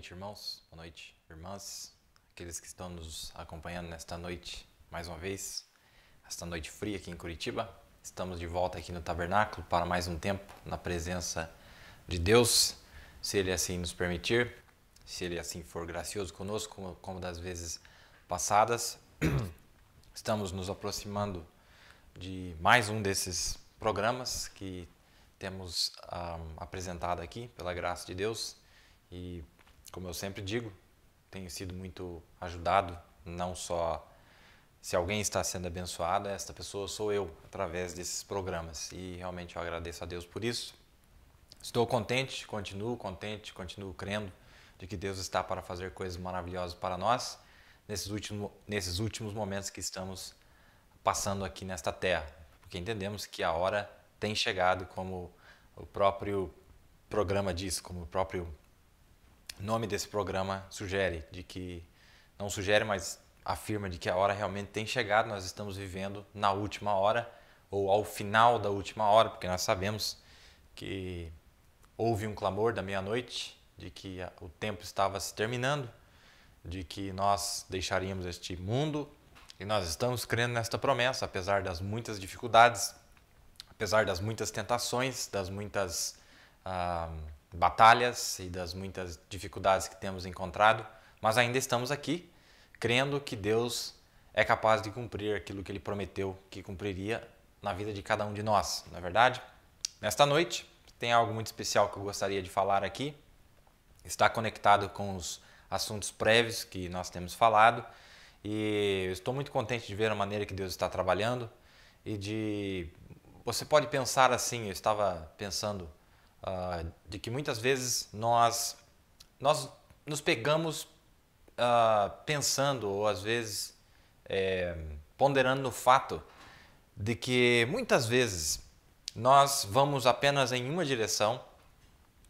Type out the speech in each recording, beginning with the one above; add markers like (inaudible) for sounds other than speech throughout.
noite, irmãos. Boa noite, irmãs. Aqueles que estão nos acompanhando nesta noite, mais uma vez, esta noite fria aqui em Curitiba. Estamos de volta aqui no Tabernáculo para mais um tempo na presença de Deus, se Ele assim nos permitir, se Ele assim for gracioso conosco, como, como das vezes passadas. (clears throat) Estamos nos aproximando de mais um desses programas que temos um, ah, apresentado aqui, pela graça de Deus. E como eu sempre digo, tenho sido muito ajudado, não só se alguém está sendo abençoado, esta pessoa sou eu, através desses programas. E realmente eu agradeço a Deus por isso. Estou contente, continuo contente, continuo crendo de que Deus está para fazer coisas maravilhosas para nós nesses, últimos nesses últimos momentos que estamos passando aqui nesta terra, porque entendemos que a hora tem chegado, como o próprio programa diz, como o próprio nome desse programa sugere, de que não sugere, mas afirma de que a hora realmente tem chegado, nós estamos vivendo na última hora ou ao final da última hora, porque nós sabemos que houve um clamor da meia-noite de que o tempo estava se terminando, de que nós deixaríamos este mundo e nós estamos crendo nesta promessa, apesar das muitas dificuldades, apesar das muitas tentações, das muitas. Ah, batalhas e das muitas dificuldades que temos encontrado, mas ainda estamos aqui, crendo que Deus é capaz de cumprir aquilo que ele prometeu que cumpriria na vida de cada um de nós, não é verdade? Nesta noite, tem algo muito especial que eu gostaria de falar aqui. Está conectado com os assuntos prévios que nós temos falado e estou muito contente de ver a maneira que Deus está trabalhando e de você pode pensar assim, eu estava pensando uh, de que muitas vezes nós, nós nos pegamos uh, pensando, ou às vezes é, ponderando no fato de que muitas vezes nós vamos apenas em uma direção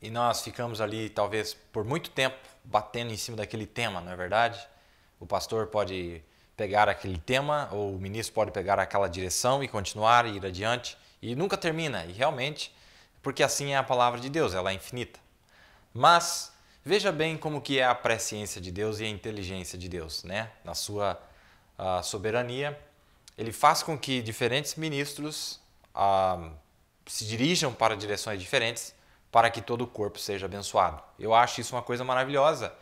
e nós ficamos ali talvez por muito tempo batendo em cima daquele tema, não é verdade? O pastor pode pegar aquele tema ou o ministro pode pegar aquela direção e continuar e ir adiante e nunca termina. E realmente porque assim é a palavra de Deus, ela é infinita. Mas veja bem como que é a presciência de Deus e a inteligência de Deus, né? Na sua ah, soberania, ele faz com que diferentes ministros ah, se dirijam para direções diferentes para que todo o corpo seja abençoado. Eu acho isso uma coisa maravilhosa.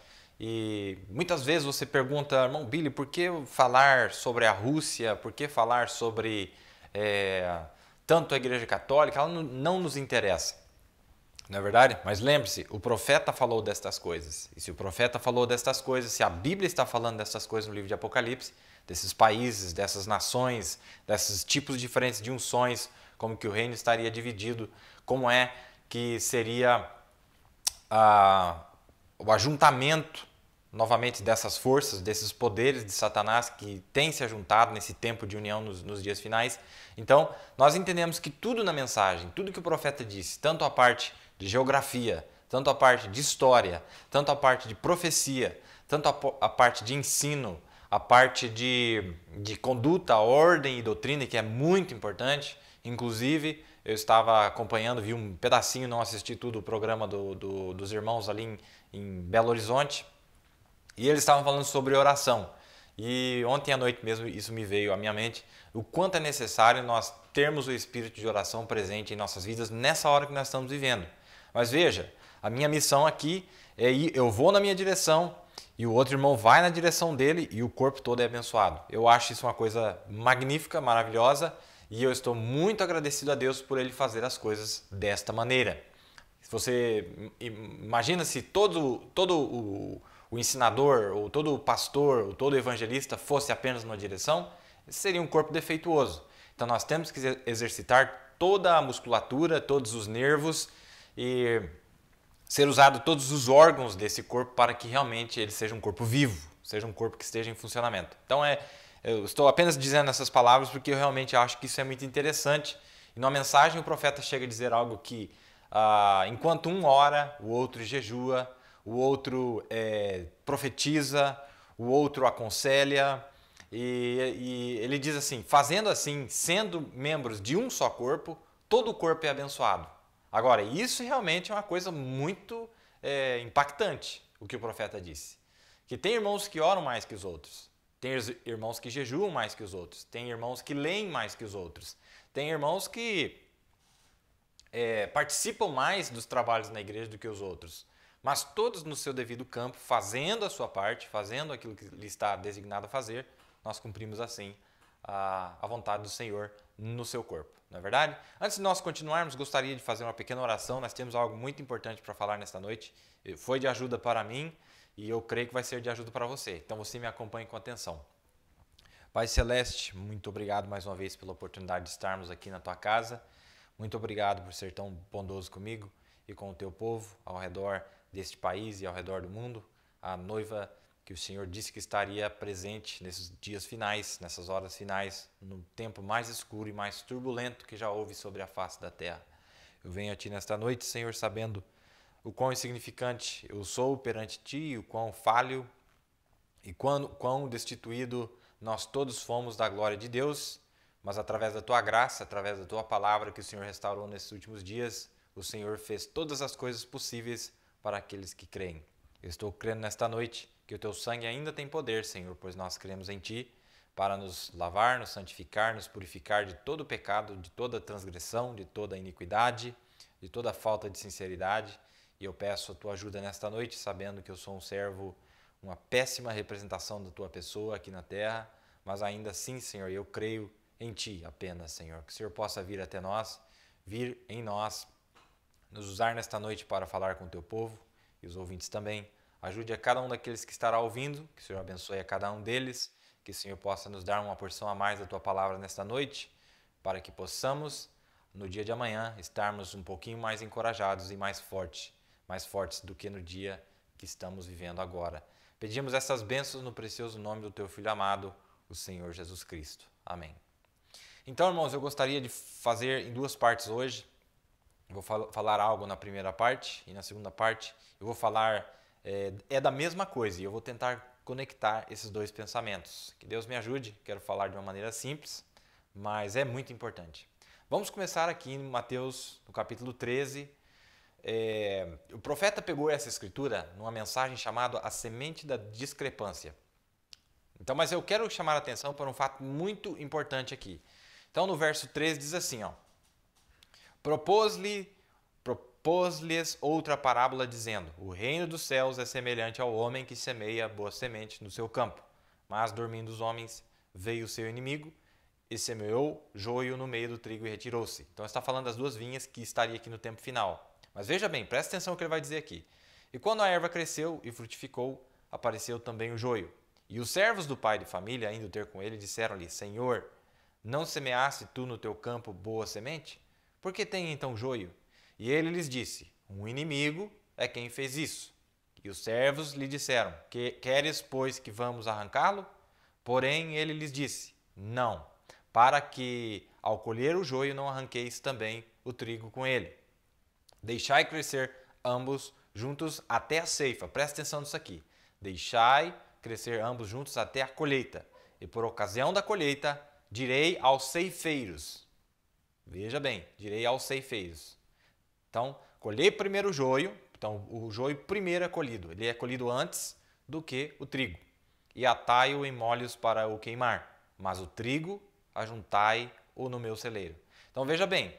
E muitas vezes você pergunta, irmão Billy, por que falar sobre a Rússia? Por que falar sobre é, tanto a Igreja Católica, ela não nos interessa. Não é verdade? Mas lembre-se, o profeta falou destas coisas. E se o profeta falou destas coisas, se a Bíblia está falando destas coisas no livro de Apocalipse, desses países, dessas nações, desses tipos diferentes de unções, como que o reino estaria dividido, como é que seria ah, o ajuntamento novamente dessas forças, desses poderes de Satanás que têm se ajuntado nesse tempo de união nos, nos, dias finais. Então, nós entendemos que tudo na mensagem, tudo que o profeta disse, tanto a parte de geografia, tanto a parte de história, tanto a parte de profecia, tanto a, a parte de ensino, a parte de, de conduta, ordem e doutrina, que é muito importante, inclusive eu estava acompanhando, vi um pedacinho, não assisti tudo o programa do, do, dos irmãos ali em, em Belo Horizonte, e eles estavam falando sobre oração. E ontem à noite mesmo isso me veio à minha mente, o quanto é necessário nós termos o espírito de oração presente em nossas vidas nessa hora que nós estamos vivendo. Mas veja, a minha missão aqui é ir, eu vou na minha direção e o outro irmão vai na direção dele e o corpo todo é abençoado. Eu acho isso uma coisa magnífica, maravilhosa e eu estou muito agradecido a Deus por ele fazer as coisas desta maneira. Você imagina se todo, todo o, o ensinador, ou todo o pastor, ou todo evangelista fosse apenas uma direção, seria um corpo defeituoso. Então nós temos que exercitar toda a musculatura, todos os nervos e ser usado todos os órgãos desse corpo para que realmente ele seja um corpo vivo, seja um corpo que esteja em funcionamento. Então é, eu estou apenas dizendo essas palavras porque eu realmente acho que isso é muito interessante. E numa mensagem o profeta chega a dizer algo que ah, enquanto um ora, o outro jejua, o outro é, profetiza, o outro aconselha. E, e, ele diz assim: fazendo assim, sendo membros de um só corpo, todo o corpo é abençoado. Agora, isso realmente é uma coisa muito é, impactante, o que o profeta disse. Que tem irmãos que oram mais que os outros, tem irmãos que jejuam mais que os outros, tem irmãos que leem mais que os outros, tem irmãos que é, participam mais dos trabalhos na igreja do que os outros. Mas todos no seu devido campo, fazendo a sua parte, fazendo aquilo que lhe está designado a fazer, nós cumprimos assim a, a vontade do Senhor no seu corpo, não é verdade? Antes de nós continuarmos, gostaria de fazer uma pequena oração. Nós temos algo muito importante para falar nesta noite. Foi de ajuda para mim e eu creio que vai ser de ajuda para você. Então você me acompanhe com atenção. Pai Celeste, muito obrigado mais uma vez pela oportunidade de estarmos aqui na tua casa. Muito obrigado por ser tão bondoso comigo e com o teu povo ao redor deste país e ao redor do mundo, a noiva que o Senhor disse que estaria presente nesses dias finais, nessas horas finais, no tempo mais escuro e mais turbulento que já houve sobre a face da terra. Eu venho a ti nesta noite, Senhor, sabendo o quão insignificante eu sou perante ti, o quão falho e quão, quão destituído nós todos fomos da glória de Deus, mas através da tua graça, através da tua palavra que o Senhor restaurou nesses últimos dias, o Senhor fez todas as coisas possíveis para aqueles que creem. Eu estou crendo nesta noite que o teu sangue ainda tem poder, Senhor, pois nós cremos em ti para nos lavar, nos santificar, nos purificar de todo pecado, de toda transgressão, de toda iniquidade, de toda falta de sinceridade. E eu peço a tua ajuda nesta noite, sabendo que eu sou um servo, uma péssima representação da tua pessoa aqui na terra, mas ainda assim, Senhor, eu creio em ti apenas, Senhor, que o Senhor possa vir até nós, vir em nós nos usar nesta noite para falar com o teu povo e os ouvintes também. Ajude a cada um daqueles que estará ouvindo, que o Senhor abençoe a cada um deles, que o Senhor possa nos dar uma porção a mais da tua palavra nesta noite, para que possamos, no dia de amanhã, estarmos um pouquinho mais encorajados e mais fortes, mais fortes do que no dia que estamos vivendo agora. Pedimos essas bênçãos no precioso nome do teu filho amado, o Senhor Jesus Cristo. Amém. Então, irmãos, eu gostaria de fazer em duas partes hoje eu vou fal falar algo na primeira parte e na segunda parte eu vou falar é, é, da mesma coisa e eu vou tentar conectar esses dois pensamentos. Que Deus me ajude, quero falar de uma maneira simples, mas é muito importante. Vamos começar aqui em Mateus, no capítulo 13. É, o profeta pegou essa escritura numa mensagem chamada A Semente da Discrepância. Então, mas eu quero chamar a atenção para um fato muito importante aqui. Então, no verso 13 diz assim, ó: Propôs-lhe propôs-lhes outra parábola dizendo: O reino dos céus é semelhante ao homem que semeia boa semente no seu campo. Mas dormindo os homens, veio o seu inimigo e semeou joio no meio do trigo e retirou-se. Então está falando das duas vinhas que estaria aqui no tempo final. Mas veja bem, presta atenção no que ele vai dizer aqui. E quando a erva cresceu e frutificou, apareceu também o joio. E os servos do pai de família, indo ter com ele, disseram-lhe: Senhor, não semeaste tu no teu campo boa semente? Por que tem então joio? E ele lhes disse: Um inimigo é quem fez isso. E os servos lhe disseram: que, Queres, pois, que vamos arrancá-lo? Porém, ele lhes disse: Não, para que, ao colher o joio, não arranqueis também o trigo com ele. Deixai crescer ambos juntos até a ceifa. Presta atenção nisso aqui. Deixai crescer ambos juntos até a colheita. E por ocasião da colheita, direi aos ceifeiros: Veja bem, direi aos feios. Então, colhei primeiro o joio, então o joio primeiro é colhido, ele é colhido antes do que o trigo. E atai-o em molhos para o queimar, mas o trigo ajuntai-o no meu celeiro. Então veja bem,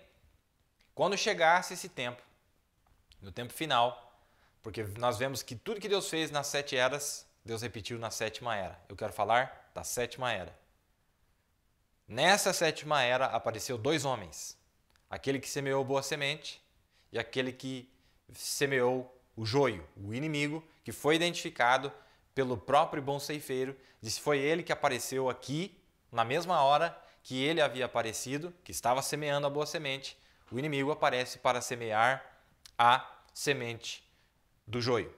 quando chegasse esse tempo, no tempo final, porque nós vemos que tudo que Deus fez nas sete eras, Deus repetiu na sétima era. Eu quero falar da sétima era. Nessa sétima era apareceu dois homens: aquele que semeou boa semente e aquele que semeou o joio, o inimigo, que foi identificado pelo próprio bom ceifeiro. Disse foi ele que apareceu aqui na mesma hora que ele havia aparecido, que estava semeando a boa semente. O inimigo aparece para semear a semente do joio.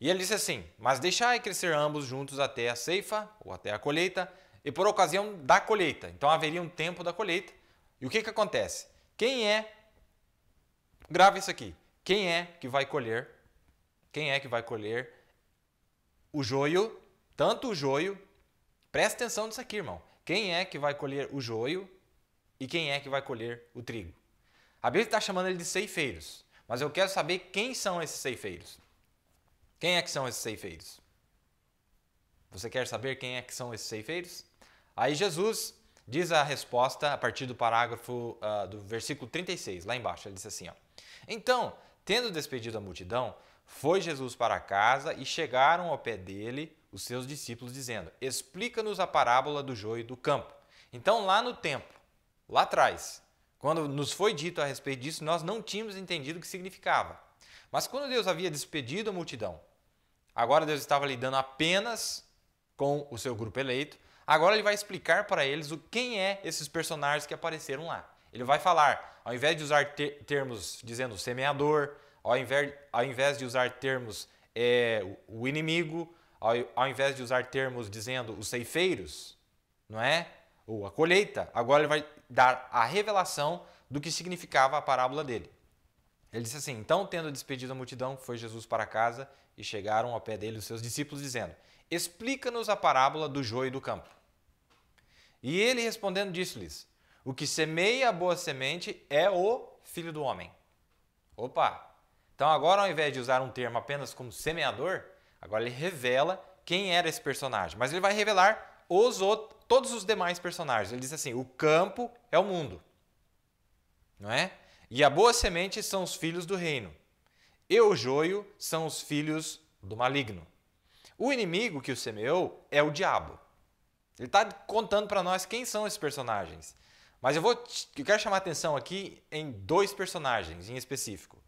E ele disse assim: Mas deixai crescer ambos juntos até a ceifa ou até a colheita e por ocasião da colheita. Então haveria um tempo da colheita. E o que, que acontece? Quem é. Grava isso aqui. Quem é que vai colher? Quem é que vai colher o joio? Tanto o joio. Presta atenção nisso aqui, irmão. Quem é que vai colher o joio e quem é que vai colher o trigo? A Bíblia está chamando ele de ceifeiros, mas eu quero saber quem são esses ceifeiros. Quem é que são esses ceifeiros? Você quer saber quem é que são esses ceifeiros? Aí Jesus diz a resposta a partir do parágrafo uh, do versículo 36, lá embaixo. Ele diz assim: ó, Então, tendo despedido a multidão, foi Jesus para casa e chegaram ao pé dele os seus discípulos, dizendo: Explica-nos a parábola do joio do campo. Então, lá no tempo, lá atrás, quando nos foi dito a respeito disso, nós não tínhamos entendido o que significava. Mas quando Deus havia despedido a multidão, agora Deus estava lidando apenas com o seu grupo eleito, Agora ele vai explicar para eles o quem é esses personagens que apareceram lá. Ele vai falar, ao invés de usar ter termos dizendo semeador, ao invés, ao invés de usar termos é, o inimigo, ao, ao invés de usar termos dizendo os ceifeiros, não é? Ou a colheita. Agora ele vai dar a revelação do que significava a parábola dele. Ele disse assim: Então, tendo despedido a multidão, foi Jesus para casa e chegaram ao pé dele os seus discípulos, dizendo: Explica-nos a parábola do joio do campo. E ele respondendo disse-lhes: O que semeia a boa semente é o filho do homem. Opa! Então agora ao invés de usar um termo apenas como semeador, agora ele revela quem era esse personagem, mas ele vai revelar os outros, todos os demais personagens. Ele diz assim: "O campo é o mundo". Não é? E a boa semente são os filhos do reino. E o joio são os filhos do maligno. O inimigo que o semeou é o diabo. Ele está contando para nós quem são esses personagens. Mas eu vou, eu quero chamar atenção aqui em dois personagens em específico.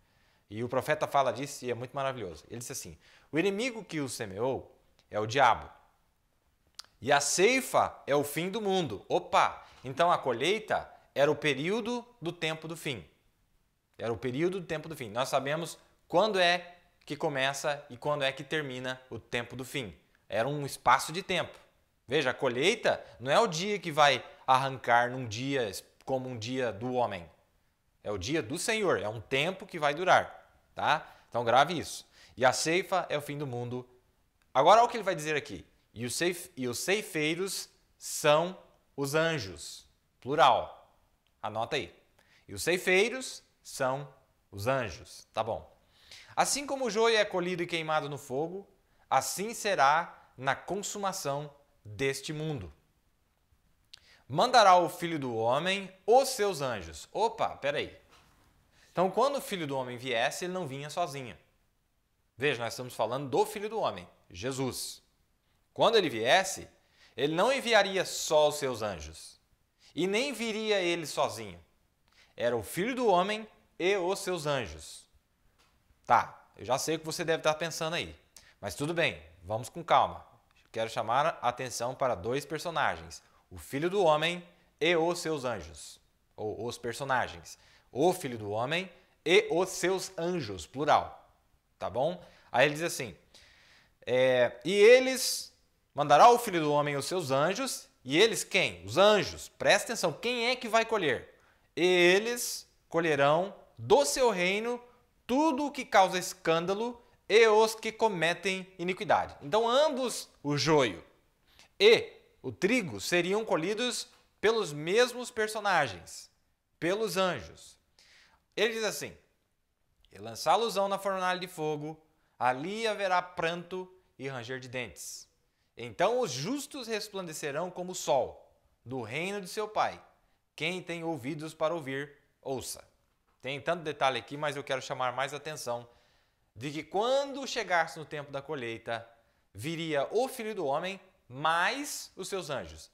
E o profeta fala disso e é muito maravilhoso. Ele disse assim: O inimigo que o semeou é o diabo. E a ceifa é o fim do mundo. Opa! Então a colheita era o período do tempo do fim. Era o período do tempo do fim. Nós sabemos quando é que começa e quando é que termina o tempo do fim. Era um espaço de tempo. Veja, a colheita não é o dia que vai arrancar num dia como um dia do homem. É o dia do Senhor, é um tempo que vai durar, tá? Então grave isso. E a ceifa é o fim do mundo. Agora olha o que ele vai dizer aqui. E os, ceif e os ceifeiros são os anjos, plural. Anota aí. E os ceifeiros são os anjos, tá bom? Assim como o joio é colhido e queimado no fogo, assim será na consumação deste mundo. Mandará o filho do homem os seus anjos. Opa, peraí. Então, quando o filho do homem viesse, ele não vinha sozinho. Veja, nós estamos falando do filho do homem, Jesus. Quando ele viesse, ele não enviaria só os seus anjos, e nem viria ele sozinho. Era o filho do homem e os seus anjos. Tá, eu já sei o que você deve estar pensando aí. Mas tudo bem, vamos com calma. Quero chamar a atenção para dois personagens: o filho do homem e os seus anjos. Ou os personagens. O filho do homem e os seus anjos, plural. Tá bom? Aí ele diz assim: é, E eles mandará o filho do homem os seus anjos. E eles quem? Os anjos. Presta atenção: quem é que vai colher? Eles colherão do seu reino tudo o que causa escândalo e os que cometem iniquidade. Então, ambos, o joio e o trigo, seriam colhidos pelos mesmos personagens, pelos anjos. Ele diz assim: E lançá alusão na fornalha de fogo, ali haverá pranto e ranger de dentes. Então os justos resplandecerão como o sol, do reino de seu Pai. Quem tem ouvidos para ouvir, ouça. Tem tanto detalhe aqui, mas eu quero chamar mais atenção de que quando chegasse no tempo da colheita, viria o filho do homem mais os seus anjos.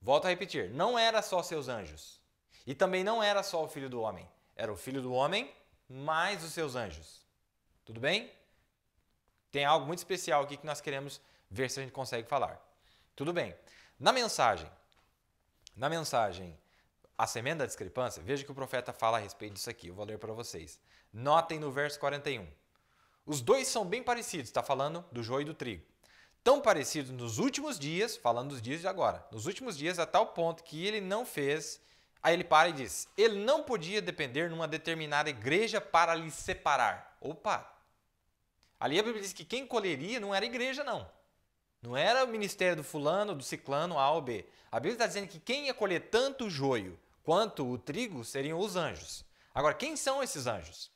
Volto a repetir, não era só seus anjos. E também não era só o filho do homem. Era o filho do homem mais os seus anjos. Tudo bem? Tem algo muito especial aqui que nós queremos ver se a gente consegue falar. Tudo bem. Na mensagem, na mensagem Assemendo da discrepância, veja que o profeta fala a respeito disso aqui, eu vou ler para vocês. Notem no verso 41. Os dois são bem parecidos, está falando do joio e do trigo. Tão parecidos nos últimos dias, falando dos dias de agora, nos últimos dias a tal ponto que ele não fez. Aí ele para e diz: ele não podia depender numa determinada igreja para lhe separar. Opa! Ali a Bíblia diz que quem colheria não era igreja, não. Não era o ministério do fulano, do ciclano, A ou B. A Bíblia está dizendo que quem ia colher tanto joio quanto o trigo seriam os anjos. Agora, quem são esses anjos?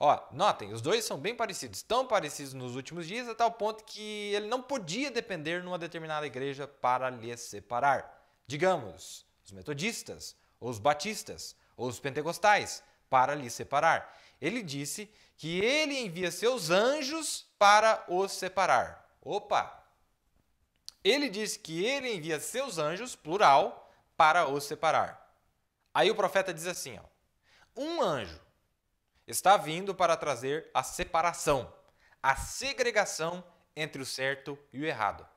Ó, notem, os dois são bem parecidos, tão parecidos nos últimos dias, a tal ponto que ele não podia depender numa determinada igreja para lhe separar. Digamos, os metodistas, ou os batistas, ou os pentecostais, para lhe separar. Ele disse que ele envia seus anjos para os separar. Opa! Ele disse que ele envia seus anjos, plural, para os separar. Aí o profeta diz assim: ó, um anjo está vindo para trazer a separação, a segregação entre o certo e o errado.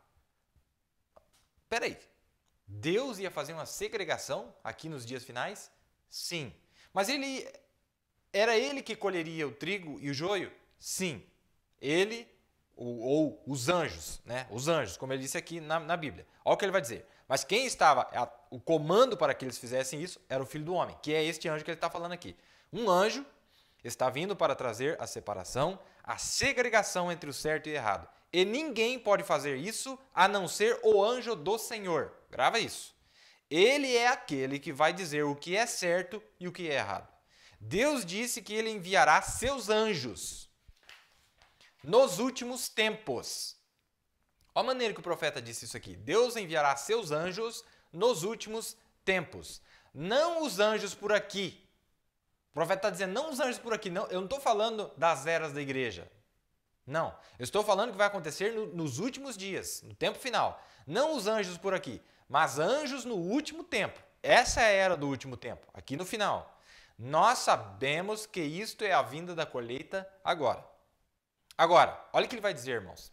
Peraí, Deus ia fazer uma segregação aqui nos dias finais? Sim. Mas ele era ele que colheria o trigo e o joio? Sim. Ele ou, ou os anjos, né? Os anjos, como ele disse aqui na, na Bíblia. Olha o que ele vai dizer. Mas quem estava o comando para que eles fizessem isso era o filho do homem, que é este anjo que ele está falando aqui. Um anjo está vindo para trazer a separação, a segregação entre o certo e o errado. E ninguém pode fazer isso a não ser o anjo do Senhor. Grava isso. Ele é aquele que vai dizer o que é certo e o que é errado. Deus disse que ele enviará seus anjos nos últimos tempos. Olha a maneira que o profeta disse isso aqui: Deus enviará seus anjos nos últimos tempos. Não os anjos por aqui. O profeta está dizendo, não os anjos por aqui, não. Eu não estou falando das eras da igreja. Não. Eu estou falando que vai acontecer no, nos últimos dias, no tempo final. Não os anjos por aqui, mas anjos no último tempo. Essa é a era do último tempo, aqui no final. Nós sabemos que isto é a vinda da colheita agora. Agora, olha o que ele vai dizer, irmãos.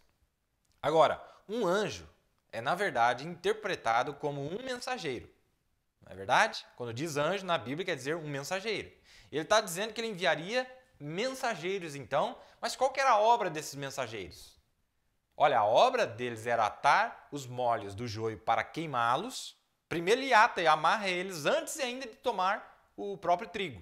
Agora, um anjo é, na verdade, interpretado como um mensageiro. Não é verdade? Quando diz anjo, na Bíblia quer dizer um mensageiro. Ele está dizendo que ele enviaria mensageiros, então, mas qual que era a obra desses mensageiros? Olha, a obra deles era atar os molhos do joio para queimá-los. Primeiro ele ata e amarra eles antes ainda de tomar o próprio trigo.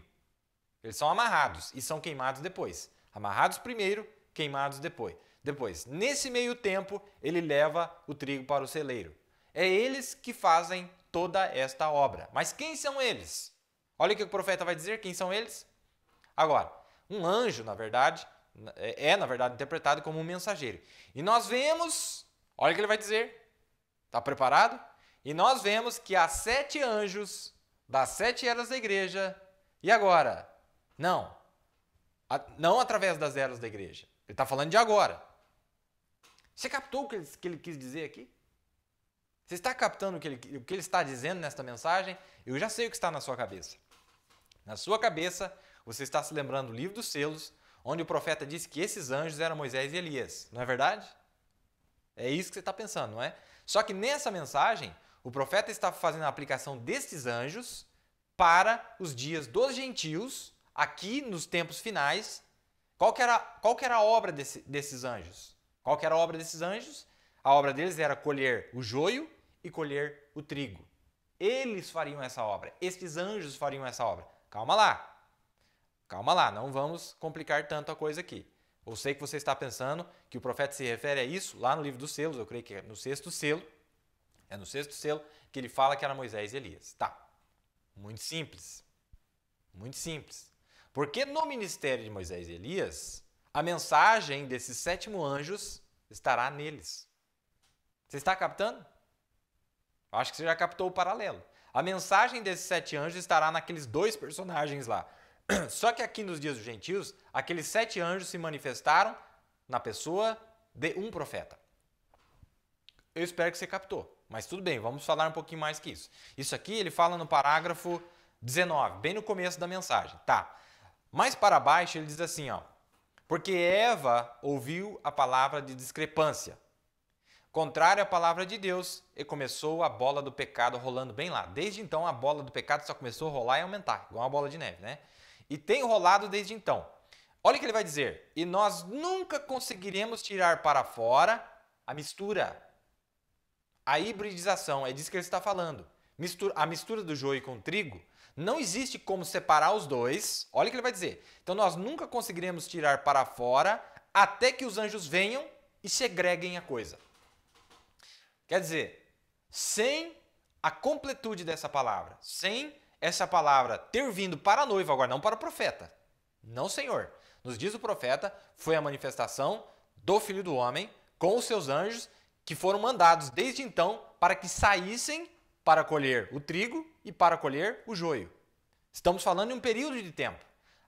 Eles são amarrados e são queimados depois. Amarrados primeiro, queimados depois. Depois, nesse meio tempo, ele leva o trigo para o celeiro. É eles que fazem toda esta obra. Mas quem são eles? Olha o que o profeta vai dizer, quem são eles? Agora, um anjo, na verdade, é, é na verdade interpretado como um mensageiro. E nós vemos, olha o que ele vai dizer. Está preparado? E nós vemos que há sete anjos das sete eras da igreja. E agora? Não. Não através das eras da igreja. Ele está falando de agora. Você captou o que ele, que ele quis dizer aqui? Você está captando o que, ele, o que ele está dizendo nesta mensagem? Eu já sei o que está na sua cabeça. Na sua cabeça, você está se lembrando do livro dos selos, onde o profeta disse que esses anjos eram Moisés e Elias. Não é verdade? É isso que você está pensando, não é? Só que nessa mensagem, o profeta está fazendo a aplicação destes anjos para os dias dos gentios, aqui nos tempos finais. Qual que era, qual que era a obra desse, desses anjos? Qual que era a obra desses anjos? A obra deles era colher o joio e colher o trigo. Eles fariam essa obra, estes anjos fariam essa obra. Calma lá, calma lá, não vamos complicar tanto a coisa aqui. Eu sei que você está pensando que o profeta se refere a isso lá no livro dos selos, eu creio que é no sexto selo, é no sexto selo que ele fala que era Moisés e Elias. Tá, muito simples, muito simples. Porque no ministério de Moisés e Elias, a mensagem desses sétimo anjos estará neles. Você está captando? Acho que você já captou o paralelo. A mensagem desses sete anjos estará naqueles dois personagens lá. (clears throat) Só que aqui nos dias dos gentios, aqueles sete anjos se manifestaram na pessoa de um profeta. Eu espero que você captou. Mas tudo bem, vamos falar um pouquinho mais que isso. Isso aqui ele fala no parágrafo 19, bem no começo da mensagem. Tá. Mais para baixo ele diz assim, ó: porque Eva ouviu a palavra de discrepância. Contrário à palavra de Deus, e começou a bola do pecado rolando bem lá. Desde então, a bola do pecado só começou a rolar e aumentar, igual uma bola de neve, né? E tem rolado desde então. Olha o que ele vai dizer: e nós nunca conseguiremos tirar para fora a mistura, a hibridização. É disso que ele está falando. a mistura do joio com trigo não existe como separar os dois. Olha o que ele vai dizer. Então nós nunca conseguiremos tirar para fora até que os anjos venham e segreguem a coisa. Quer dizer, sem a completude dessa palavra, sem essa palavra ter vindo para a noiva, agora não para o profeta. Não, Senhor. Nos diz o profeta, foi a manifestação do Filho do Homem com os seus anjos que foram mandados desde então para que saíssem para colher o trigo e para colher o joio. Estamos falando de um período de tempo.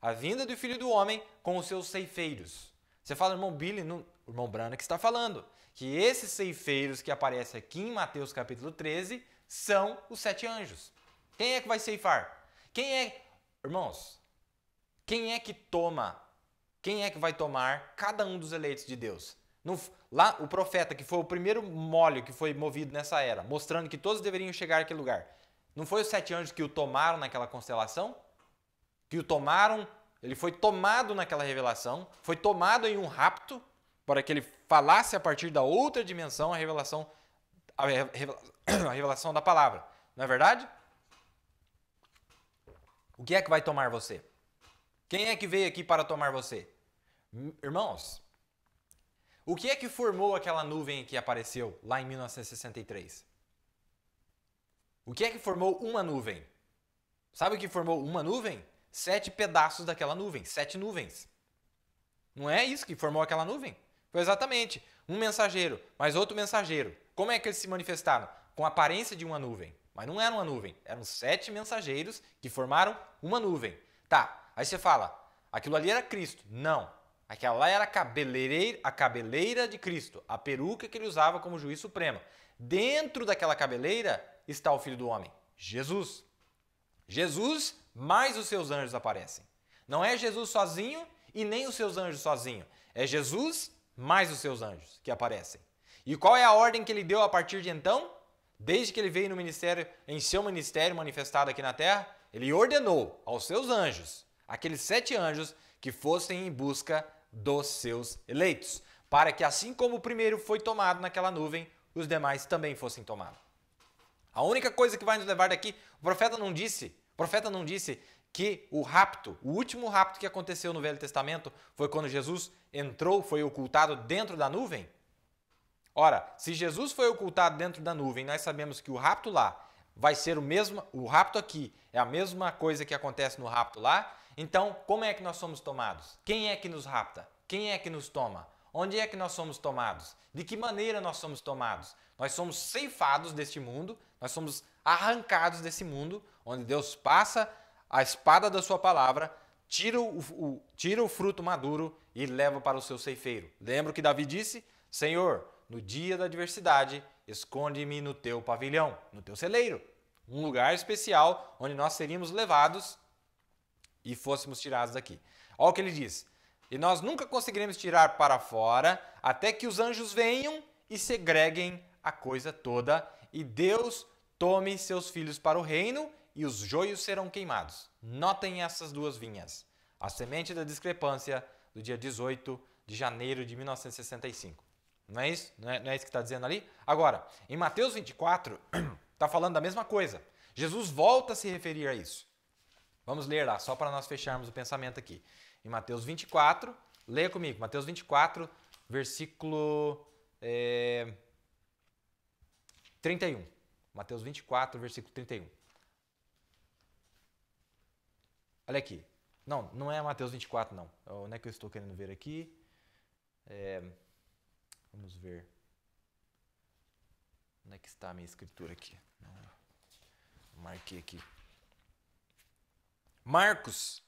A vinda do Filho do Homem com os seus ceifeiros. Você fala, irmão Billy, não, irmão Brana que está falando, que esses ceifeiros que aparecem aqui em Mateus capítulo 13 são os sete anjos. Quem é que vai ceifar? Quem é, irmãos, quem é que toma? Quem é que vai tomar cada um dos eleitos de Deus? Não, Lá, o profeta, que foi o primeiro molho que foi movido nessa era, mostrando que todos deveriam chegar àquele lugar. Não foi os sete anjos que o tomaram naquela constelação? Que o tomaram, ele foi tomado naquela revelação, foi tomado em um rapto, para que ele falasse a partir da outra dimensão a revelação, a (coughs) revelação da palavra. Não é verdade? O que é que vai tomar você? Quem é que veio aqui para tomar você? Hum, irmãos, o que é que formou aquela nuvem que apareceu lá em 1963? O que é que formou uma nuvem? Sabe o que formou uma nuvem? Sete pedaços daquela nuvem, sete nuvens. Não é isso que formou aquela nuvem? Foi exatamente um mensageiro, mais outro mensageiro. Como é que eles se manifestaram? Com a aparência de uma nuvem. Mas não era uma nuvem, eram sete mensageiros que formaram uma nuvem. Tá, aí você fala, aquilo ali era Cristo. Não, Aquela é lá era a cabeleireira, a cabeleira de Cristo, a peruca que ele usava como juiz supremo. Dentro daquela cabeleira está o Filho do Homem, Jesus. Jesus mais os seus anjos aparecem. Não é Jesus sozinho e nem os seus anjos sozinho. É Jesus mais os seus anjos que aparecem. E qual é a ordem que ele deu a partir de então? Desde que ele veio no ministério, em seu ministério manifestado aqui na terra, ele ordenou aos seus anjos, aqueles sete anjos, que fossem em busca dos seus eleitos, para que assim como o primeiro foi tomado naquela nuvem, os demais também fossem tomados. A única coisa que vai nos levar daqui, o profeta não disse, profeta não disse que o rapto, o último rapto que aconteceu no Velho Testamento foi quando Jesus entrou, foi ocultado dentro da nuvem. Ora, se Jesus foi ocultado dentro da nuvem, nós sabemos que o rapto lá vai ser o mesmo, o rapto aqui é a mesma coisa que acontece no rapto lá, então, como é que nós somos tomados? Quem é que nos rapta? Quem é que nos toma? Onde é que nós somos tomados? De que maneira nós somos tomados? Nós somos ceifados deste mundo, nós somos arrancados desse mundo, onde Deus passa a espada da sua palavra, tira o, o, tira o fruto maduro e leva para o seu ceifeiro. Lembra que Davi disse? Senhor, no dia da adversidade, esconde-me no teu pavilhão, no teu celeiro, um lugar especial onde nós seríamos levados e fôssemos tirados daqui. Olha o que ele diz. E nós nunca conseguiremos tirar para fora até que os anjos venham e segreguem a coisa toda e Deus tome seus filhos para o reino e os joios serão queimados. Notem essas duas vinhas. A semente da discrepância do dia 18 de janeiro de 1965. Não é isso? Não é, não é isso que está dizendo ali? Agora, em Mateus 24, está (clears throat) falando da mesma coisa. Jesus volta a se referir a isso. Vamos ler lá, só para nós fecharmos o pensamento aqui. Em Mateus 24, leia comigo. Mateus 24, versículo é, 31. Mateus 24, versículo 31. Olha aqui. Não, não é Mateus 24, não. Onde é que eu estou querendo ver aqui? É, vamos ver. Onde é que está a minha escritura aqui? Marquei aqui. Marcos,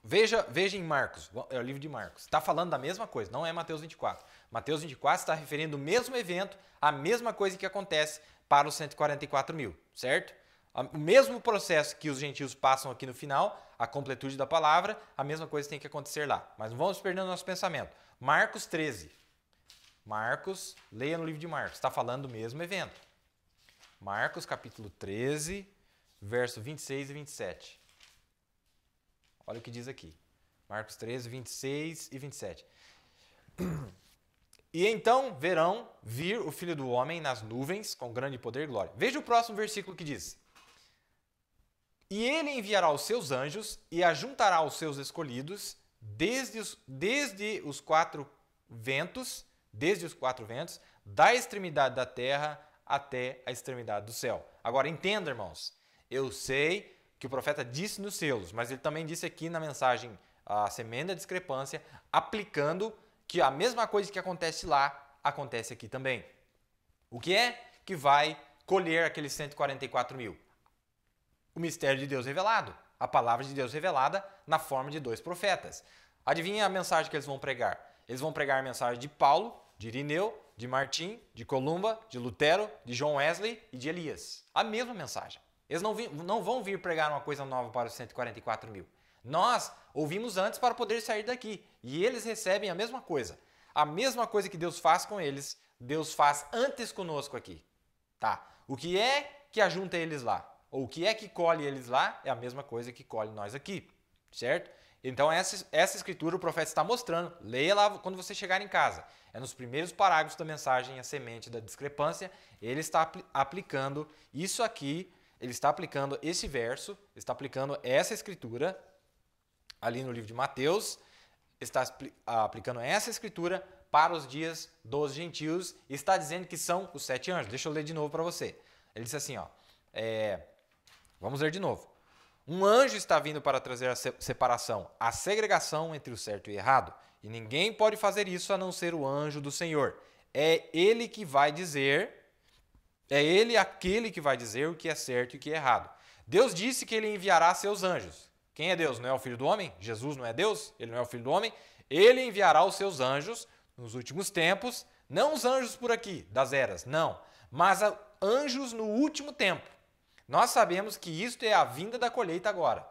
veja, veja em Marcos, é o livro de Marcos. Está falando da mesma coisa, não é Mateus 24. Mateus 24 está referindo o mesmo evento, a mesma coisa que acontece para os 144 mil, certo? O mesmo processo que os gentios passam aqui no final, a completude da palavra, a mesma coisa tem que acontecer lá. Mas não vamos perder o nosso pensamento. Marcos 13. Marcos, leia no livro de Marcos, está falando do mesmo evento. Marcos capítulo 13, verso 26 e 27. Olha o que diz aqui. Marcos 13, 26 e 27. (clears throat) E então verão vir o filho do homem nas nuvens com grande poder e glória. Veja o próximo versículo que diz: E ele enviará os seus anjos e ajuntará os seus escolhidos desde os, desde os quatro ventos, desde os quatro ventos, da extremidade da terra até a extremidade do céu. Agora entenda, irmãos, eu sei que o profeta disse nos selos, mas ele também disse aqui na mensagem a semenda discrepância, aplicando que a mesma coisa que acontece lá acontece aqui também. O que é que vai colher aqueles 144 mil? O mistério de Deus revelado, a palavra de Deus revelada na forma de dois profetas. Adivinha a mensagem que eles vão pregar? Eles vão pregar a mensagem de Paulo, de Irineu, de Martim, de Columba, de Lutero, de João Wesley e de Elias. A mesma mensagem. Eles não, vi, não vão vir pregar uma coisa nova para os 144 mil. Nós ouvimos antes para poder sair daqui. E eles recebem a mesma coisa. A mesma coisa que Deus faz com eles, Deus faz antes conosco aqui. Tá? O que é que ajunta eles lá? Ou o que é que colhe eles lá é a mesma coisa que colhe nós aqui. Certo? Então, essa, essa escritura o profeta está mostrando. Leia lá quando você chegar em casa. É nos primeiros parágrafos da mensagem, a semente da discrepância. Ele está apl aplicando isso aqui ele está aplicando esse verso, está aplicando essa escritura ali no livro de Mateus, está ah, aplicando essa escritura para os dias dos gentios, está dizendo que são os sete anjos. Deixa eu ler de novo para você. Ele disse assim, ó, é, vamos ler de novo. Um anjo está vindo para trazer a separação, a segregação entre o certo e o errado, e ninguém pode fazer isso a não ser o anjo do Senhor. É ele que vai dizer é ele aquele que vai dizer o que é certo e o que é errado. Deus disse que ele enviará seus anjos. Quem é Deus? Não é o filho do homem? Jesus não é Deus? Ele não é o filho do homem? Ele enviará os seus anjos nos últimos tempos, não os anjos por aqui, das eras, não, mas anjos no último tempo. Nós sabemos que isto é a vinda da colheita agora.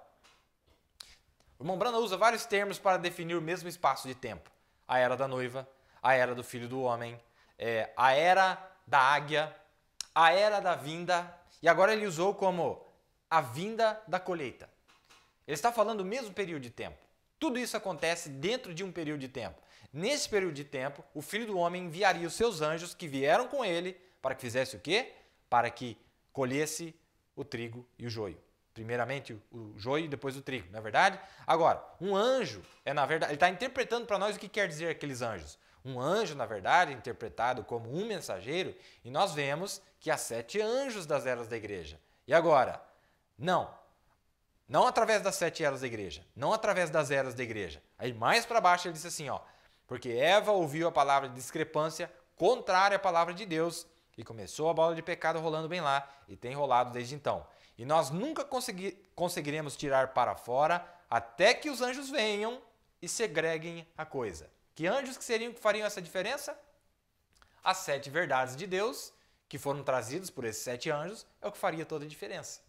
O irmão Brana usa vários termos para definir o mesmo espaço de tempo. A era da noiva, a era do filho do homem, é, a era da águia, a era da vinda, e agora ele usou como a vinda da colheita. Ele está falando o mesmo período de tempo. Tudo isso acontece dentro de um período de tempo. Nesse período de tempo, o filho do homem enviaria os seus anjos que vieram com ele para que fizesse o quê? Para que colhesse o trigo e o joio. Primeiramente o joio e depois o trigo, não é verdade? Agora, um anjo é, na verdade, ele está interpretando para nós o que quer dizer aqueles anjos um anjo, na verdade, interpretado como um mensageiro, e nós vemos que há sete anjos das eras da igreja. E agora? Não. Não através das sete eras da igreja. Não através das eras da igreja. Aí mais para baixo ele diz assim, ó. Porque Eva ouviu a palavra de discrepância contrária à palavra de Deus e começou a bola de pecado rolando bem lá e tem rolado desde então. E nós nunca consegui conseguiremos tirar para fora até que os anjos venham e segreguem a coisa. Que anjos que seriam que fariam essa diferença? As sete verdades de Deus, que foram trazidas por esses sete anjos, é o que faria toda a diferença.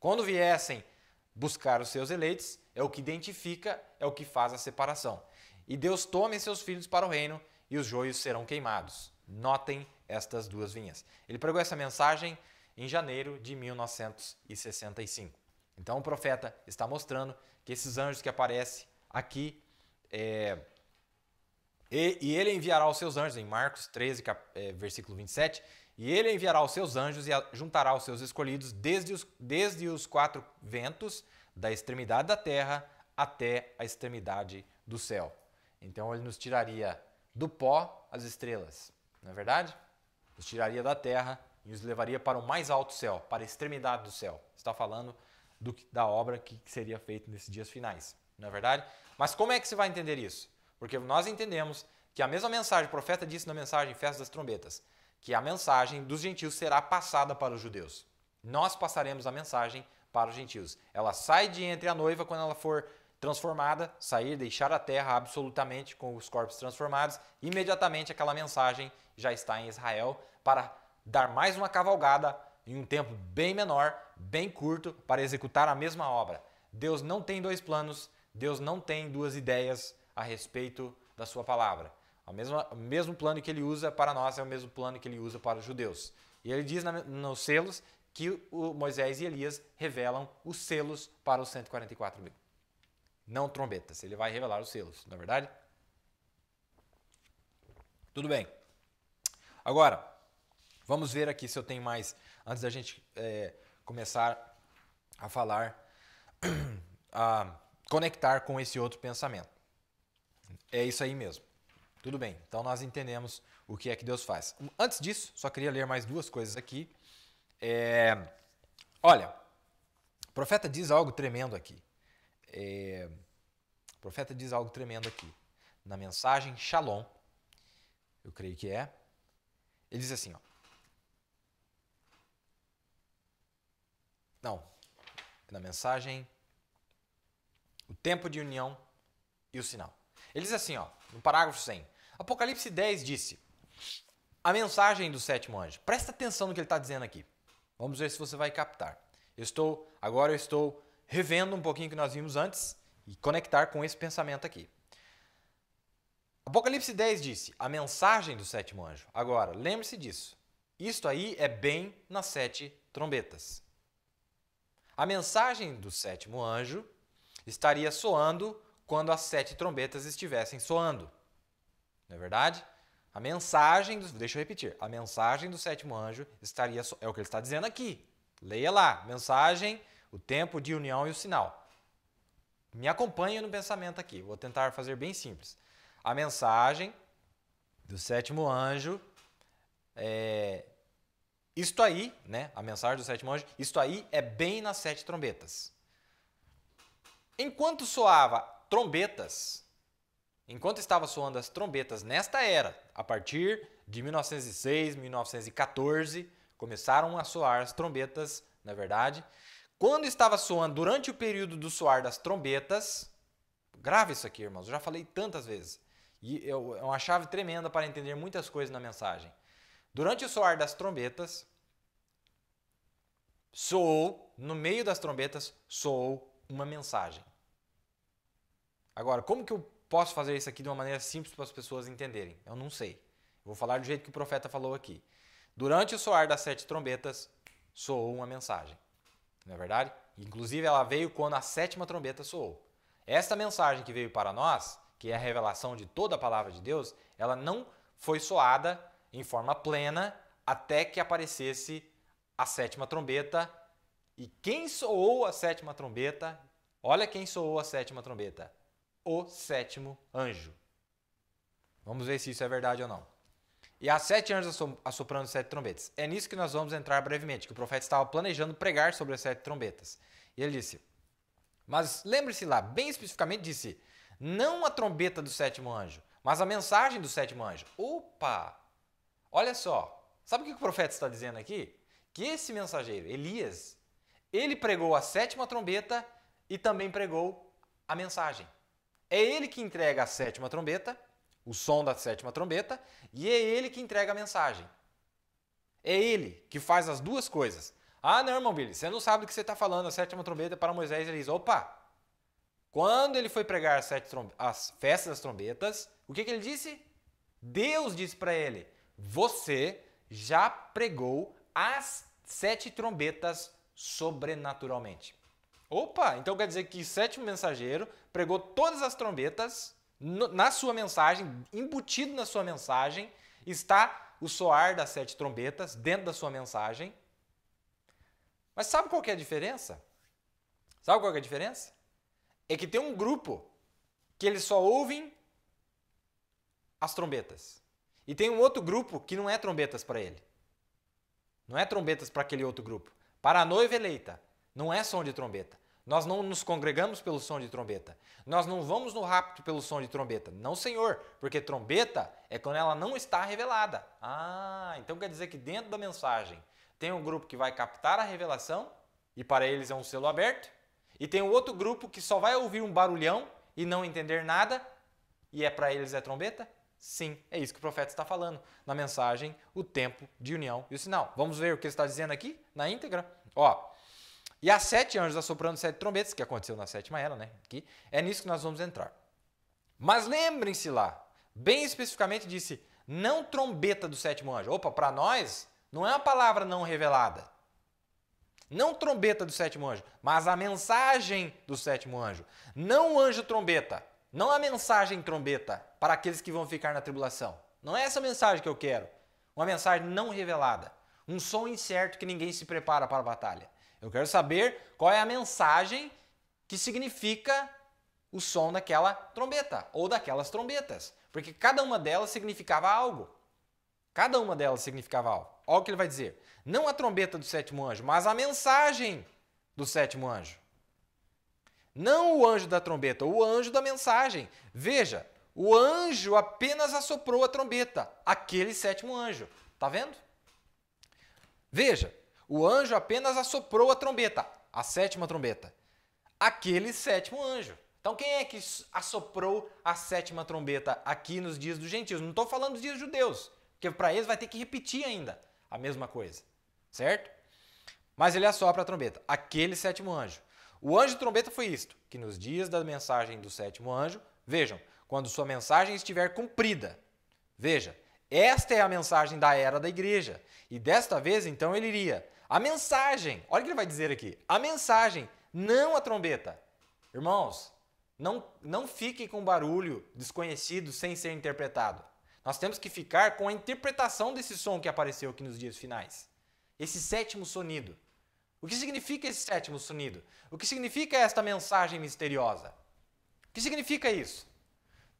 Quando viessem buscar os seus eleitos, é o que identifica, é o que faz a separação. E Deus tome seus filhos para o reino e os joios serão queimados. Notem estas duas vinhas. Ele pregou essa mensagem em janeiro de 1965. Então o profeta está mostrando que esses anjos que aparecem aqui é, e, e, ele enviará os seus anjos, em Marcos 13, cap, é, versículo 27, e ele enviará os seus anjos e juntará os seus escolhidos desde os, desde os quatro ventos, da extremidade da terra até a extremidade do céu. Então ele nos tiraria do pó as estrelas, não é verdade? Nos tiraria da terra e os levaria para o mais alto céu, para a extremidade do céu. Está falando do, da obra que seria feita nesses dias finais, não é verdade? Mas como é que você vai entender isso? Porque nós entendemos que a mesma mensagem, o profeta disse na mensagem Festa das Trombetas, que a mensagem dos gentios será passada para os judeus. Nós passaremos a mensagem para os gentios. Ela sai de entre a noiva quando ela for transformada, sair, deixar a terra absolutamente com os corpos transformados, imediatamente aquela mensagem já está em Israel para dar mais uma cavalgada em um tempo bem menor, bem curto, para executar a mesma obra. Deus não tem dois planos, Deus não tem duas ideias, a respeito da sua palavra. O mesmo, o mesmo plano que ele usa para nós é o mesmo plano que ele usa para os judeus. E ele diz na, nos selos que Moisés e Elias revelam os selos para os 144 mil. Não trombetas, ele vai revelar os selos, não é verdade? Tudo bem. Agora, vamos ver aqui se eu tenho mais, antes da gente é, começar a falar, (clears throat) a conectar com esse outro pensamento. É isso aí mesmo. Tudo bem, então nós entendemos o que é que Deus faz. Antes disso, só queria ler mais duas coisas aqui. É, olha, o profeta diz algo tremendo aqui. É, o profeta diz algo tremendo aqui. Na mensagem Shalom, eu creio que é, ele diz assim: ó, Não, na mensagem, o tempo de união e o sinal. Ele diz assim, ó, no parágrafo 100. Apocalipse 10 disse: A mensagem do sétimo anjo. Presta atenção no que ele está dizendo aqui. Vamos ver se você vai captar. Eu estou, agora eu estou revendo um pouquinho o que nós vimos antes e conectar com esse pensamento aqui. Apocalipse 10 disse: A mensagem do sétimo anjo. Agora, lembre-se disso. Isto aí é bem nas sete trombetas. A mensagem do sétimo anjo estaria soando quando as sete trombetas estivessem soando. Não é verdade? A mensagem, do deixa eu repetir, a mensagem do sétimo anjo estaria, so, é o que ele está dizendo aqui. Leia lá, mensagem, o tempo de união e o sinal. Me acompanhe no pensamento aqui, vou tentar fazer bem simples. A mensagem do sétimo anjo, é, isto aí, né? A mensagem do sétimo anjo, isto aí é bem nas sete trombetas. Enquanto soava trombetas. Enquanto estava soando as trombetas nesta era, a partir de 1906, 1914, começaram a soar as trombetas, na verdade. Quando estava soando durante o período do soar das trombetas, grave isso aqui, irmãos, eu já falei tantas vezes. E é uma chave tremenda para entender muitas coisas na mensagem. Durante o soar das trombetas, soou, no meio das trombetas, soou uma mensagem. Agora, como que eu posso fazer isso aqui de uma maneira simples para as pessoas entenderem? Eu não sei. vou falar do jeito que o profeta falou aqui. Durante o soar das sete trombetas, soou uma mensagem. Não é verdade? Inclusive, ela veio quando a sétima trombeta soou. Esta mensagem que veio para nós, que é a revelação de toda a palavra de Deus, ela não foi soada em forma plena até que aparecesse a sétima trombeta. E quem soou a sétima trombeta? Olha quem soou a sétima trombeta o sétimo anjo. Vamos ver se isso é verdade ou não. E há sete anjos assoprando sete trombetas. É nisso que nós vamos entrar brevemente, que o profeta estava planejando pregar sobre as sete trombetas. E ele disse, mas lembre-se lá, bem especificamente disse, não a trombeta do sétimo anjo, mas a mensagem do sétimo anjo. Opa! Olha só, sabe o que o profeta está dizendo aqui? Que esse mensageiro, Elias, ele pregou a sétima trombeta e também pregou a mensagem. É ele que entrega a sétima trombeta, o som da sétima trombeta, e é ele que entrega a mensagem. É ele que faz as duas coisas. Ah, não, irmão Billy, você não sabe do que você está falando. A sétima trombeta para Moisés, ele diz: opa, quando ele foi pregar as, as festas das trombetas, o que, que ele disse? Deus disse para ele: Você já pregou as sete trombetas sobrenaturalmente. Opa, então quer dizer que o sétimo mensageiro pregou todas as trombetas na sua mensagem, embutido na sua mensagem, está o soar das sete trombetas dentro da sua mensagem. Mas sabe qual é a diferença? Sabe qual é a diferença? É que tem um grupo que eles só ouvem as trombetas. E tem um outro grupo que não é trombetas para ele. Não é trombetas para aquele outro grupo. Para a noiva eleita, não é som de trombeta. Nós não nos congregamos pelo som de trombeta. Nós não vamos no rapto pelo som de trombeta. Não, Senhor, porque trombeta é quando ela não está revelada. Ah, então quer dizer que dentro da mensagem tem um grupo que vai captar a revelação e para eles é um selo aberto, e tem um outro grupo que só vai ouvir um barulhão e não entender nada e é para eles é trombeta? Sim, é isso que o profeta está falando na mensagem, o tempo de união e o sinal. Vamos ver o que ele está dizendo aqui na íntegra? Ó, e há sete anjos assoprando sete trombetas, que aconteceu na sétima era, né? Aqui, é nisso que nós vamos entrar. Mas lembrem-se lá, bem especificamente disse, não trombeta do sétimo anjo. Opa, para nós, não é uma palavra não revelada. Não trombeta do sétimo anjo, mas a mensagem do sétimo anjo. Não o anjo trombeta, não a mensagem trombeta para aqueles que vão ficar na tribulação. Não é essa mensagem que eu quero. Uma mensagem não revelada. Um som incerto que ninguém se prepara para a batalha. Eu quero saber qual é a mensagem que significa o som daquela trombeta ou daquelas trombetas, porque cada uma delas significava algo. Cada uma delas significava algo. Olha o que ele vai dizer. Não a trombeta do sétimo anjo, mas a mensagem do sétimo anjo. Não o anjo da trombeta, o anjo da mensagem. Veja, o anjo apenas assoprou a trombeta, aquele sétimo anjo. Tá vendo? Veja, o anjo apenas assoprou a trombeta, a sétima trombeta. Aquele sétimo anjo. Então, quem é que assoprou a sétima trombeta aqui nos dias dos gentios? Não estou falando dos dias dos judeus, porque para eles vai ter que repetir ainda a mesma coisa, certo? Mas ele assopra a trombeta, aquele sétimo anjo. O anjo trombeta foi isto, que nos dias da mensagem do sétimo anjo, vejam, quando sua mensagem estiver cumprida. Veja, esta é a mensagem da era da igreja. E desta vez, então, ele iria a mensagem, olha o que ele vai dizer aqui. A mensagem, não a trombeta. Irmãos, não, não fiquem com barulho desconhecido sem ser interpretado. Nós temos que ficar com a interpretação desse som que apareceu aqui nos dias finais. Esse sétimo sonido. O que significa esse sétimo sonido? O que significa esta mensagem misteriosa? O que significa isso?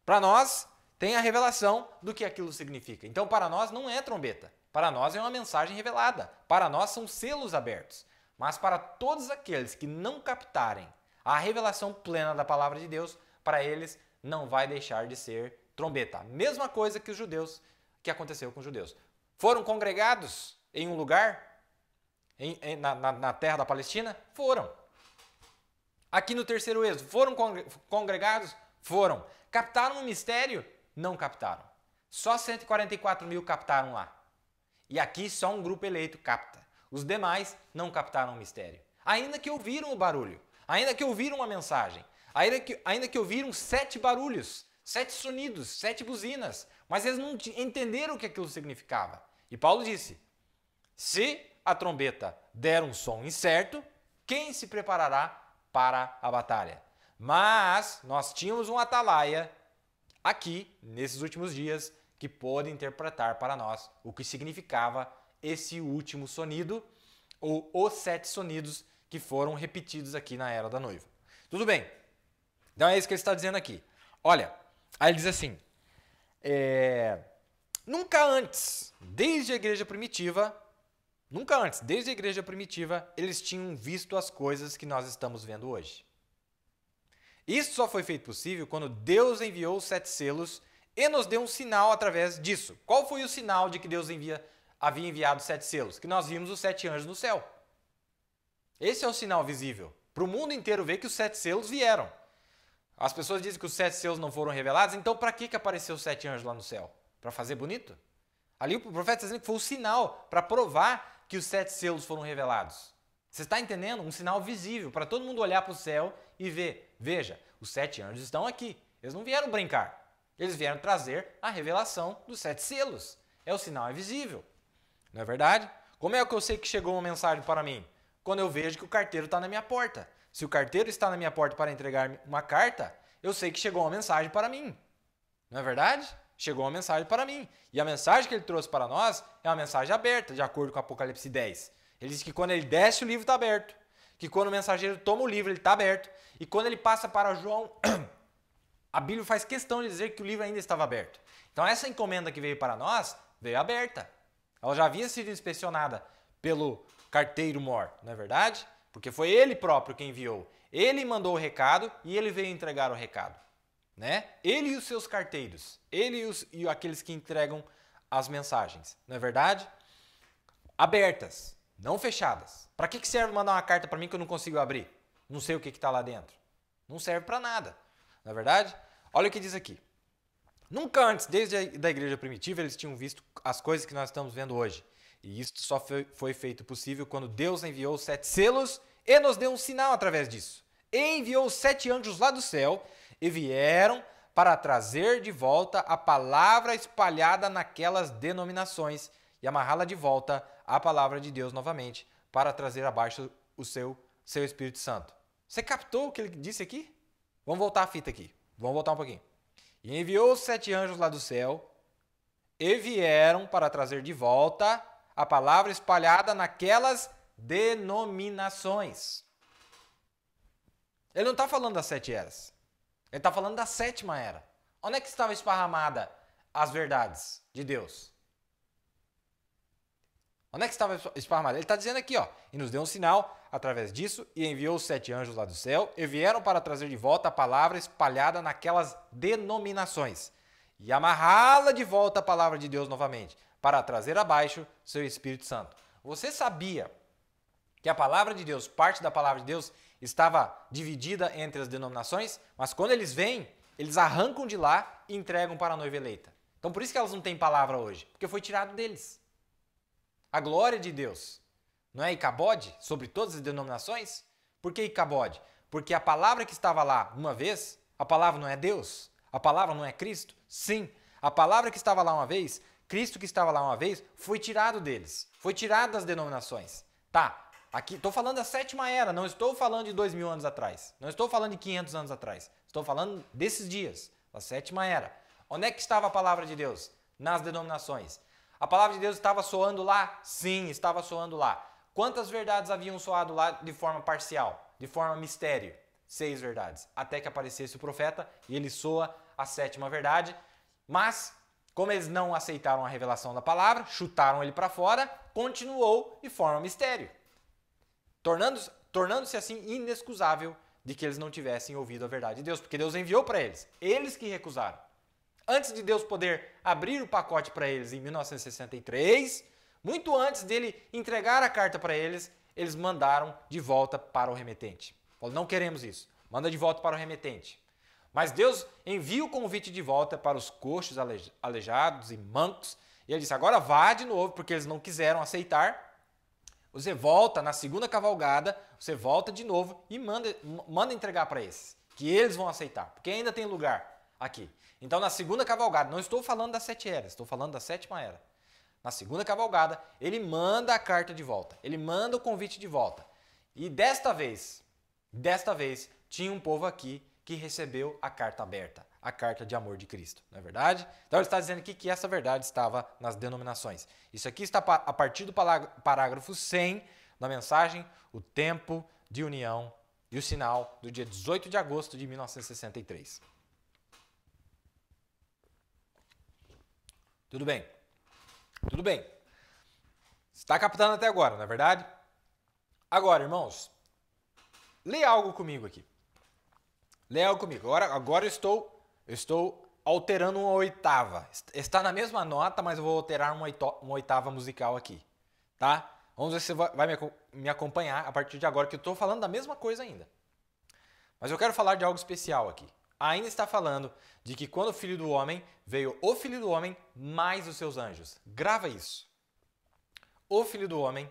Para nós, tem a revelação do que aquilo significa. Então, para nós, não é trombeta. Para nós é uma mensagem revelada, para nós são selos abertos. Mas para todos aqueles que não captarem a revelação plena da palavra de Deus, para eles não vai deixar de ser trombeta. Mesma coisa que os judeus, que aconteceu com os judeus. Foram congregados em um lugar, em, em, na, na, na terra da Palestina? Foram. Aqui no terceiro êxodo, foram congregados? Foram. Captaram o um mistério? Não captaram. Só 144 mil captaram lá. E aqui só um grupo eleito capta. Os demais não captaram o mistério. Ainda que ouviram o barulho, ainda que ouviram a mensagem, ainda que, ainda que ouviram sete barulhos, sete sonidos, sete buzinas, mas eles não entenderam o que aquilo significava. E Paulo disse: se a trombeta der um som incerto, quem se preparará para a batalha? Mas nós tínhamos um atalaia aqui nesses últimos dias que pôde interpretar para nós o que significava esse último sonido ou os sete sonidos que foram repetidos aqui na era da noiva. Tudo bem. Então é isso que ele está dizendo aqui. Olha, aí ele diz assim: é, nunca antes, desde a igreja primitiva, nunca antes, desde a igreja primitiva, eles tinham visto as coisas que nós estamos vendo hoje. Isso só foi feito possível quando Deus enviou os sete selos e nos deu um sinal através disso. Qual foi o sinal de que Deus envia, havia enviado sete selos? Que nós vimos os sete anjos no céu. Esse é o sinal visível. Para o mundo inteiro ver que os sete selos vieram. As pessoas dizem que os sete selos não foram revelados, então para que, que apareceu os sete anjos lá no céu? Para fazer bonito? Ali o profeta está dizendo que foi o sinal para provar que os sete selos foram revelados. Você está entendendo? Um sinal visível para todo mundo olhar para o céu e ver. Veja, os sete anjos estão aqui. Eles não vieram brincar. Eles vieram trazer a revelação dos sete selos. É o sinal invisível. Não é verdade? Como é que eu sei que chegou uma mensagem para mim? Quando eu vejo que o carteiro está na minha porta. Se o carteiro está na minha porta para entregar uma carta, eu sei que chegou uma mensagem para mim. Não é verdade? Chegou uma mensagem para mim. E a mensagem que ele trouxe para nós é uma mensagem aberta, de acordo com Apocalipse 10. Ele diz que quando ele desce, o livro está aberto. Que quando o mensageiro toma o livro, ele está aberto. E quando ele passa para João (clears throat) a Bíblia faz questão de dizer que o livro ainda estava aberto. Então essa encomenda que veio para nós veio aberta. Ela já havia sido inspecionada pelo carteiro Mor, não é verdade? Porque foi ele próprio quem enviou. Ele mandou o recado e ele veio entregar o recado. Né? Ele e os seus carteiros, ele e, os, e aqueles que entregam as mensagens, não é verdade? Abertas, não fechadas. Para que, que serve mandar uma carta para mim que eu não consigo abrir? Não sei o que está lá dentro. Não serve para nada, não é verdade? Olha o que diz aqui. Nunca antes, desde a da igreja primitiva, eles tinham visto as coisas que nós estamos vendo hoje. E isso só foi, foi feito possível quando Deus enviou os sete selos e nos deu um sinal através disso. E enviou os sete anjos lá do céu e vieram para trazer de volta a palavra espalhada naquelas denominações e amarrá-la de volta à palavra de Deus novamente, para trazer abaixo o seu, seu Espírito Santo. Você captou o que ele disse aqui? Vamos voltar a fita aqui. Vamos voltar um pouquinho. E enviou os sete anjos lá do céu, e vieram para trazer de volta a palavra espalhada naquelas denominações. Ele não está falando das sete eras. Ele está falando da sétima era. Onde é que estava esparramada as verdades de Deus? Onde é que estava esparramada? Ele está dizendo aqui, ó, e nos deu um sinal através disso e enviou os sete anjos lá do céu e vieram para trazer de volta a palavra espalhada naquelas denominações e amarrá-la de volta à palavra de Deus novamente, para trazer abaixo seu Espírito Santo. Você sabia que a palavra de Deus, parte da palavra de Deus, estava dividida entre as denominações, mas quando eles vêm, eles arrancam de lá e entregam para a noiva eleita. Então por isso que elas não têm palavra hoje, porque foi tirado deles. A glória de Deus não é Icabode? Sobre todas as denominações? Por que Icabode? Porque a palavra que estava lá uma vez, a palavra não é Deus? A palavra não é Cristo? Sim, a palavra que estava lá uma vez, Cristo que estava lá uma vez, foi tirado deles, foi tirado das denominações. Tá, aqui estou falando da sétima era, não estou falando de dois mil anos atrás, não estou falando de 500 anos atrás, estou falando desses dias, da sétima era. Onde é que estava a palavra de Deus? Nas denominações. A palavra de Deus estava soando lá? Sim, estava soando lá. Quantas verdades haviam soado lá de forma parcial, de forma mistério? Seis verdades. Até que aparecesse o profeta e ele soa a sétima verdade. Mas, como eles não aceitaram a revelação da palavra, chutaram ele para fora, continuou de forma mistério, tornando-se tornando assim inexcusável de que eles não tivessem ouvido a verdade de Deus, porque Deus enviou para eles, eles que recusaram. Antes de Deus poder abrir o pacote para eles em 1963, muito antes dele entregar a carta para eles, eles mandaram de volta para o remetente. Falou: não queremos isso, manda de volta para o remetente. Mas Deus envia o convite de volta para os coxos, aleijados e mancos. E ele disse: agora vá de novo, porque eles não quiseram aceitar. Você volta na segunda cavalgada, você volta de novo e manda, manda entregar para esses, que eles vão aceitar, porque ainda tem lugar aqui. Então, na segunda cavalgada, não estou falando das sete eras, estou falando da sétima era. Na segunda cavalgada, ele manda a carta de volta, ele manda o convite de volta. E desta vez, desta vez, tinha um povo aqui que recebeu a carta aberta, a carta de amor de Cristo, não é verdade? Então ele está dizendo aqui que essa verdade estava nas denominações. Isso aqui está a partir do parágrafo 100 da mensagem O Tempo de União e o Sinal, do dia 18 de agosto de 1963. Tudo bem. Tudo bem. Está captando até agora, não é verdade? Agora, irmãos, lê algo comigo aqui. Lê algo comigo. Agora, agora eu estou, eu estou alterando uma oitava. Está na mesma nota, mas eu vou alterar uma, uma oitava musical aqui, tá? Vamos ver se você vai me, me acompanhar a partir de agora, que eu estou falando da mesma coisa ainda. Mas eu quero falar de algo especial aqui ainda está falando de que quando o filho do homem veio o filho do homem mais os seus anjos. Grava isso. O filho do homem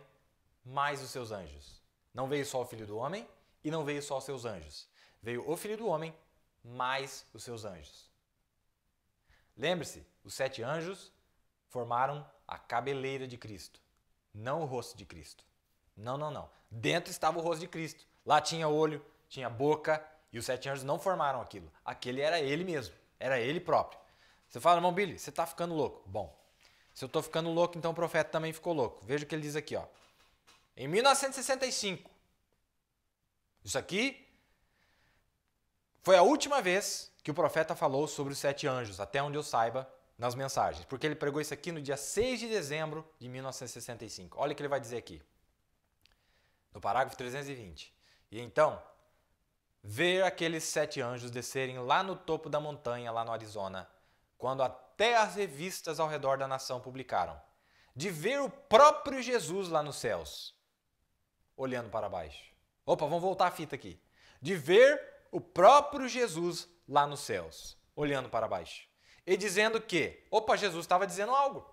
mais os seus anjos. Não veio só o filho do homem e não veio só os seus anjos. Veio o filho do homem mais os seus anjos. Lembre-se, os sete anjos formaram a cabeleira de Cristo, não o rosto de Cristo. Não, não, não. Dentro estava o rosto de Cristo. Lá tinha olho, tinha boca, e os sete anjos não formaram aquilo. Aquele era ele mesmo, era ele próprio. Você fala, irmão Billy, você está ficando louco. Bom, se eu estou ficando louco, então o profeta também ficou louco. Veja o que ele diz aqui, ó. Em 1965, isso aqui foi a última vez que o profeta falou sobre os sete anjos, até onde eu saiba, nas mensagens, porque ele pregou isso aqui no dia 6 de dezembro de 1965. Olha o que ele vai dizer aqui, no parágrafo 320. E então ver aqueles sete anjos descerem lá no topo da montanha, lá no Arizona, quando até as revistas ao redor da nação publicaram, de ver o próprio Jesus lá nos céus, olhando para baixo. Opa, vamos voltar a fita aqui. De ver o próprio Jesus lá nos céus, olhando para baixo. E dizendo que, opa, Jesus estava dizendo algo.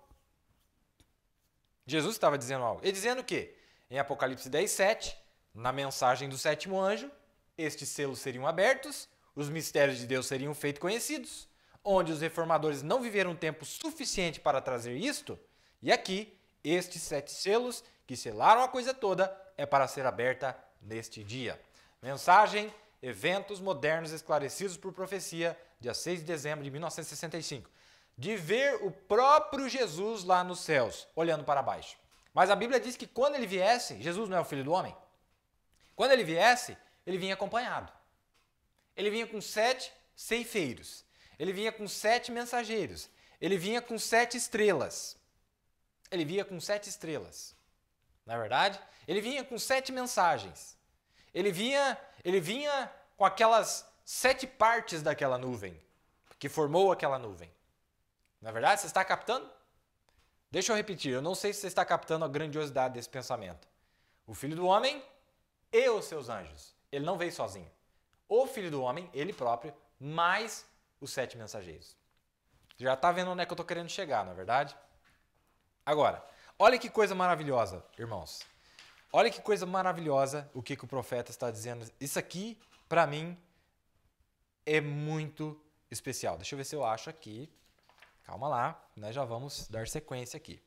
Jesus estava dizendo algo. E dizendo que, em Apocalipse 10, 7, na mensagem do sétimo anjo, estes selos seriam abertos, os mistérios de Deus seriam feitos conhecidos, onde os reformadores não viveram tempo suficiente para trazer isto, e aqui, estes sete selos que selaram a coisa toda é para ser aberta neste dia. Mensagem: Eventos modernos esclarecidos por profecia, dia 6 de dezembro de 1965. De ver o próprio Jesus lá nos céus, olhando para baixo. Mas a Bíblia diz que quando ele viesse, Jesus não é o filho do homem. Quando ele viesse, ele vinha acompanhado. Ele vinha com sete ceifeiros. Ele vinha com sete mensageiros. Ele vinha com sete estrelas. Ele vinha com sete estrelas. Na é verdade, ele vinha com sete mensagens. Ele vinha, ele vinha com aquelas sete partes daquela nuvem que formou aquela nuvem. Na é verdade, você está captando? Deixa eu repetir, eu não sei se você está captando a grandiosidade desse pensamento. O Filho do Homem e os seus anjos. Ele não veio sozinho. O filho do homem, ele próprio, mais os sete mensageiros. Já está vendo onde é que eu estou querendo chegar, na é verdade? Agora, olha que coisa maravilhosa, irmãos. Olha que coisa maravilhosa o que, que o profeta está dizendo. Isso aqui, para mim, é muito especial. Deixa eu ver se eu acho aqui. Calma lá, nós já vamos dar sequência aqui.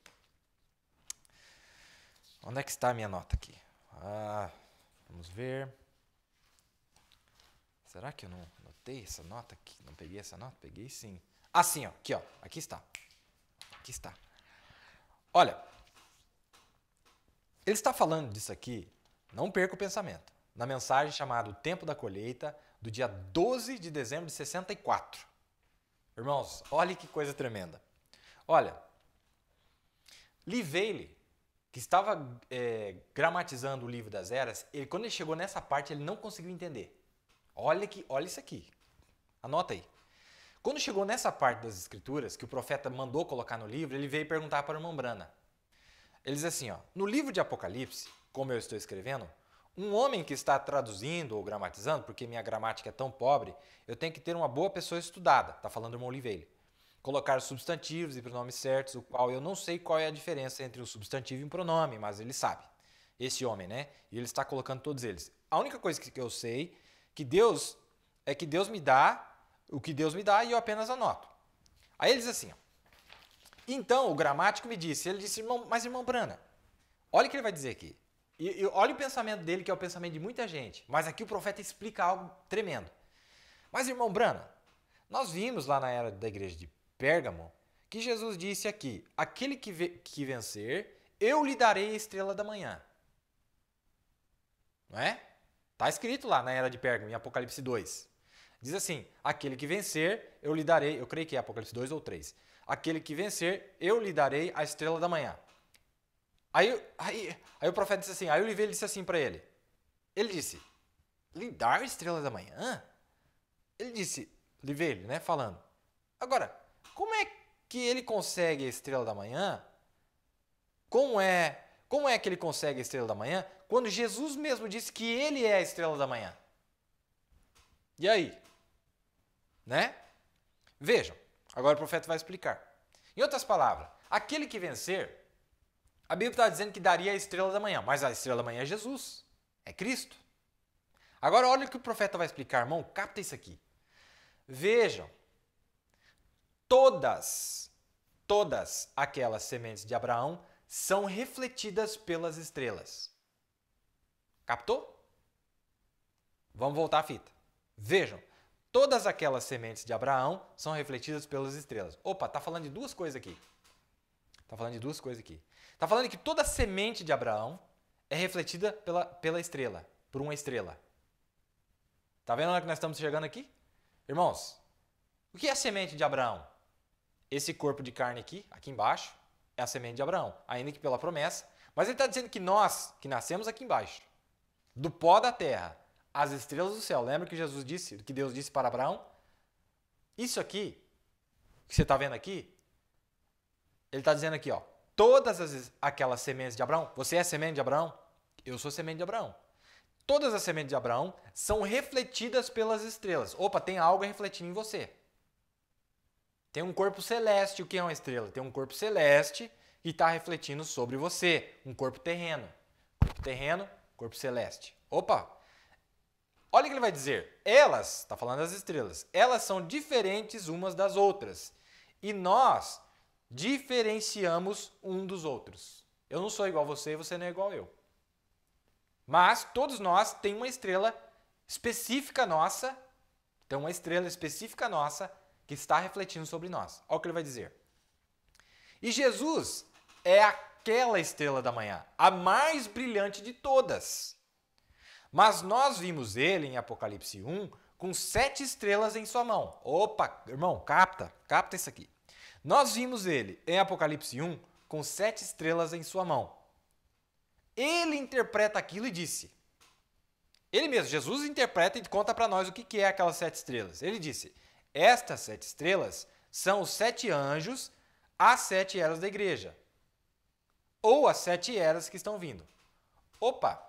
Onde é que está a minha nota aqui? Ah, vamos ver. Será que eu não notei essa nota aqui? Não peguei essa nota? Peguei sim. Assim, ó, aqui, ó. Aqui está. Aqui está. Olha, ele está falando disso aqui, não perca o pensamento, na mensagem chamada O Tempo da Colheita, do dia 12 de dezembro de 64. Irmãos, olha que coisa tremenda. Olha, Livele, que estava é, gramatizando o livro das eras, ele, quando ele chegou nessa parte, ele não conseguiu entender. Olha, que, olha isso aqui. Anota aí. Quando chegou nessa parte das escrituras, que o profeta mandou colocar no livro, ele veio perguntar para o irmão Brana. Ele diz assim, ó, no livro de Apocalipse, como eu estou escrevendo, um homem que está traduzindo ou gramatizando, porque minha gramática é tão pobre, eu tenho que ter uma boa pessoa estudada, está falando o irmão Oliveira. Colocar substantivos e pronomes certos, o qual eu não sei qual é a diferença entre um substantivo e um pronome, mas ele sabe. Esse homem, né? E ele está colocando todos eles. A única coisa que eu sei que Deus é que Deus me dá o que Deus me dá e eu apenas anoto. Aí ele diz assim: ó, então o gramático me disse, ele disse, irmão, mas irmão Brana, olha o que ele vai dizer aqui. E, e olha o pensamento dele, que é o pensamento de muita gente. Mas aqui o profeta explica algo tremendo. Mas irmão Brana, nós vimos lá na era da igreja de Pérgamo que Jesus disse aqui: aquele que, ve que vencer, eu lhe darei a estrela da manhã. Não é? Está escrito lá na Era de Pérgamo, em Apocalipse 2. Diz assim: Aquele que vencer, eu lhe darei. Eu creio que é Apocalipse 2 ou 3. Aquele que vencer, eu lhe darei a estrela da manhã. Aí, aí, aí o profeta disse assim: Aí o Oliveira disse assim para ele. Ele disse: Lhe dar a estrela da manhã? Ele disse: Oliveira, né? Falando. Agora, como é que ele consegue a estrela da manhã? Como é, como é que ele consegue a estrela da manhã quando Jesus mesmo disse que ele é a estrela da manhã. E aí? Né? Vejam, agora o profeta vai explicar. Em outras palavras, aquele que vencer, a Bíblia está dizendo que daria a estrela da manhã, mas a estrela da manhã é Jesus, é Cristo. Agora olha o que o profeta vai explicar, irmão, capta isso aqui. Vejam, todas, todas aquelas sementes de Abraão são refletidas pelas estrelas. Captou? Vamos voltar à fita. Vejam, todas aquelas sementes de Abraão são refletidas pelas estrelas. Opa, tá falando de duas coisas aqui. Tá falando de duas coisas aqui. Tá falando que toda semente de Abraão é refletida pela, pela estrela, por uma estrela. Tá vendo onde nós estamos chegando aqui? Irmãos, o que é a semente de Abraão? Esse corpo de carne aqui, aqui embaixo, é a semente de Abraão, ainda que pela promessa. Mas ele está dizendo que nós, que nascemos aqui embaixo, do pó da terra as estrelas do céu. Lembra que Jesus disse, que Deus disse para Abraão? Isso aqui, que você está vendo aqui, ele está dizendo aqui, ó, todas as, aquelas sementes de Abraão, você é semente de Abraão? Eu sou semente de Abraão. Todas as sementes de Abraão são refletidas pelas estrelas. Opa, tem algo refletindo em você. Tem um corpo celeste, o que é uma estrela? Tem um corpo celeste que está refletindo sobre você, um corpo terreno. corpo terreno corpo celeste. Opa! Olha o que ele vai dizer. Elas, está falando das estrelas, elas são diferentes umas das outras. E nós diferenciamos um dos outros. Eu não sou igual a você e você não é igual eu. Mas todos nós tem uma estrela específica nossa, tem uma estrela específica nossa que está refletindo sobre nós. Olha o que ele vai dizer. E Jesus é a aquela estrela da manhã, a mais brilhante de todas. Mas nós vimos ele em Apocalipse 1 com sete estrelas em sua mão. Opa, irmão, capta, capta isso aqui. Nós vimos ele em Apocalipse 1 com sete estrelas em sua mão. Ele interpreta aquilo e disse: ele mesmo, Jesus interpreta e conta para nós o que é aquelas sete estrelas. Ele disse: Estas sete estrelas são os sete anjos, as sete eras da igreja ou as sete eras que estão vindo. Opa!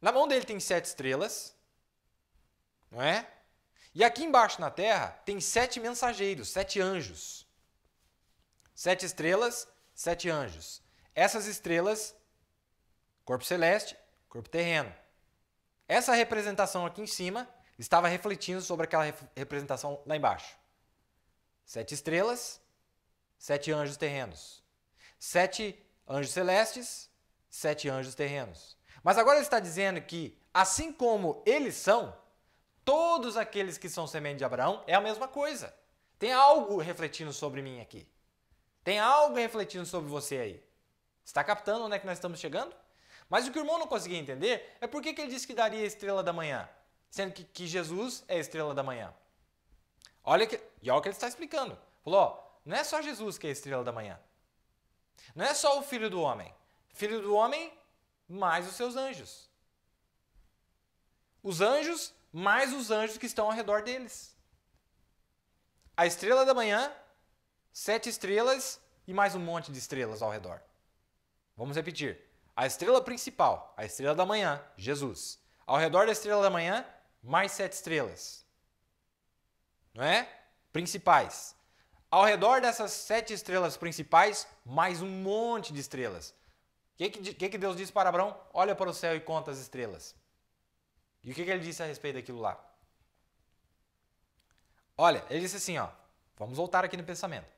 Na mão dele tem sete estrelas, não é? E aqui embaixo na terra tem sete mensageiros, sete anjos. Sete estrelas, sete anjos. Essas estrelas, corpo celeste, corpo terreno. Essa representação aqui em cima estava refletindo sobre aquela representação lá embaixo. Sete estrelas, sete anjos terrenos. Sete anjos celestes, sete anjos terrenos. Mas agora ele está dizendo que, assim como eles são, todos aqueles que são semente de Abraão é a mesma coisa. Tem algo refletindo sobre mim aqui. Tem algo refletindo sobre você aí. Está captando onde é que nós estamos chegando? Mas o que o irmão não conseguia entender é por que, que ele disse que daria a estrela da manhã, sendo que, que Jesus é a estrela da manhã. Olha que, e olha o que ele está explicando. Falou, ó, não é só Jesus que é a estrela da manhã. Não é só o filho do homem. Filho do homem, mais os seus anjos. Os anjos, mais os anjos que estão ao redor deles. A estrela da manhã, sete estrelas e mais um monte de estrelas ao redor. Vamos repetir. A estrela principal, a estrela da manhã, Jesus. Ao redor da estrela da manhã, mais sete estrelas. Não é? Principais. Ao redor dessas sete estrelas principais, mais um monte de estrelas. O que, que, que, Deus diz para Abraão? Olha para o céu e conta as estrelas. E o que, que ele disse a respeito daquilo lá? Olha, ele disse assim, ó. Vamos voltar aqui no pensamento.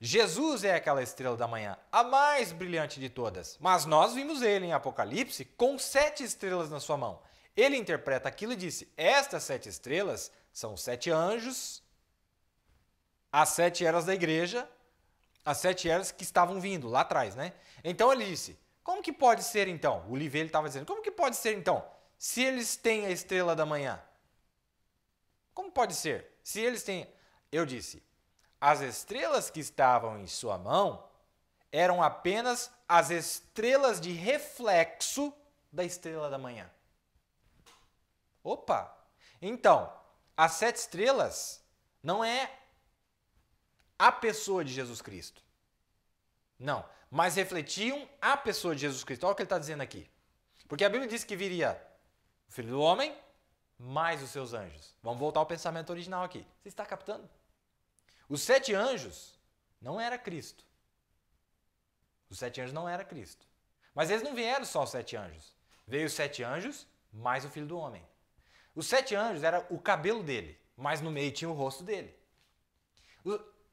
Jesus é aquela estrela da manhã, a mais brilhante de todas. Mas nós vimos ele em Apocalipse com sete estrelas na sua mão. Ele interpreta aquilo e disse: Estas sete estrelas são sete anjos as sete eras da igreja, as sete eras que estavam vindo lá atrás, né? Então ele disse: como que pode ser então? O Livre ele estava dizendo: como que pode ser então? Se eles têm a estrela da manhã, como pode ser? Se eles têm. Eu disse: as estrelas que estavam em sua mão eram apenas as estrelas de reflexo da estrela da manhã. Opa! Então, as sete estrelas não é a pessoa de Jesus Cristo. Não, mas refletiam a pessoa de Jesus Cristo. Olha o que ele está dizendo aqui. Porque a Bíblia diz que viria o Filho do Homem mais os seus anjos. Vamos voltar ao pensamento original aqui. Você está captando? Os sete anjos não era Cristo. Os sete anjos não era Cristo. Mas eles não vieram só os sete anjos. Veio os sete anjos mais o Filho do Homem. Os sete anjos era o cabelo dele, mas no meio tinha o rosto dele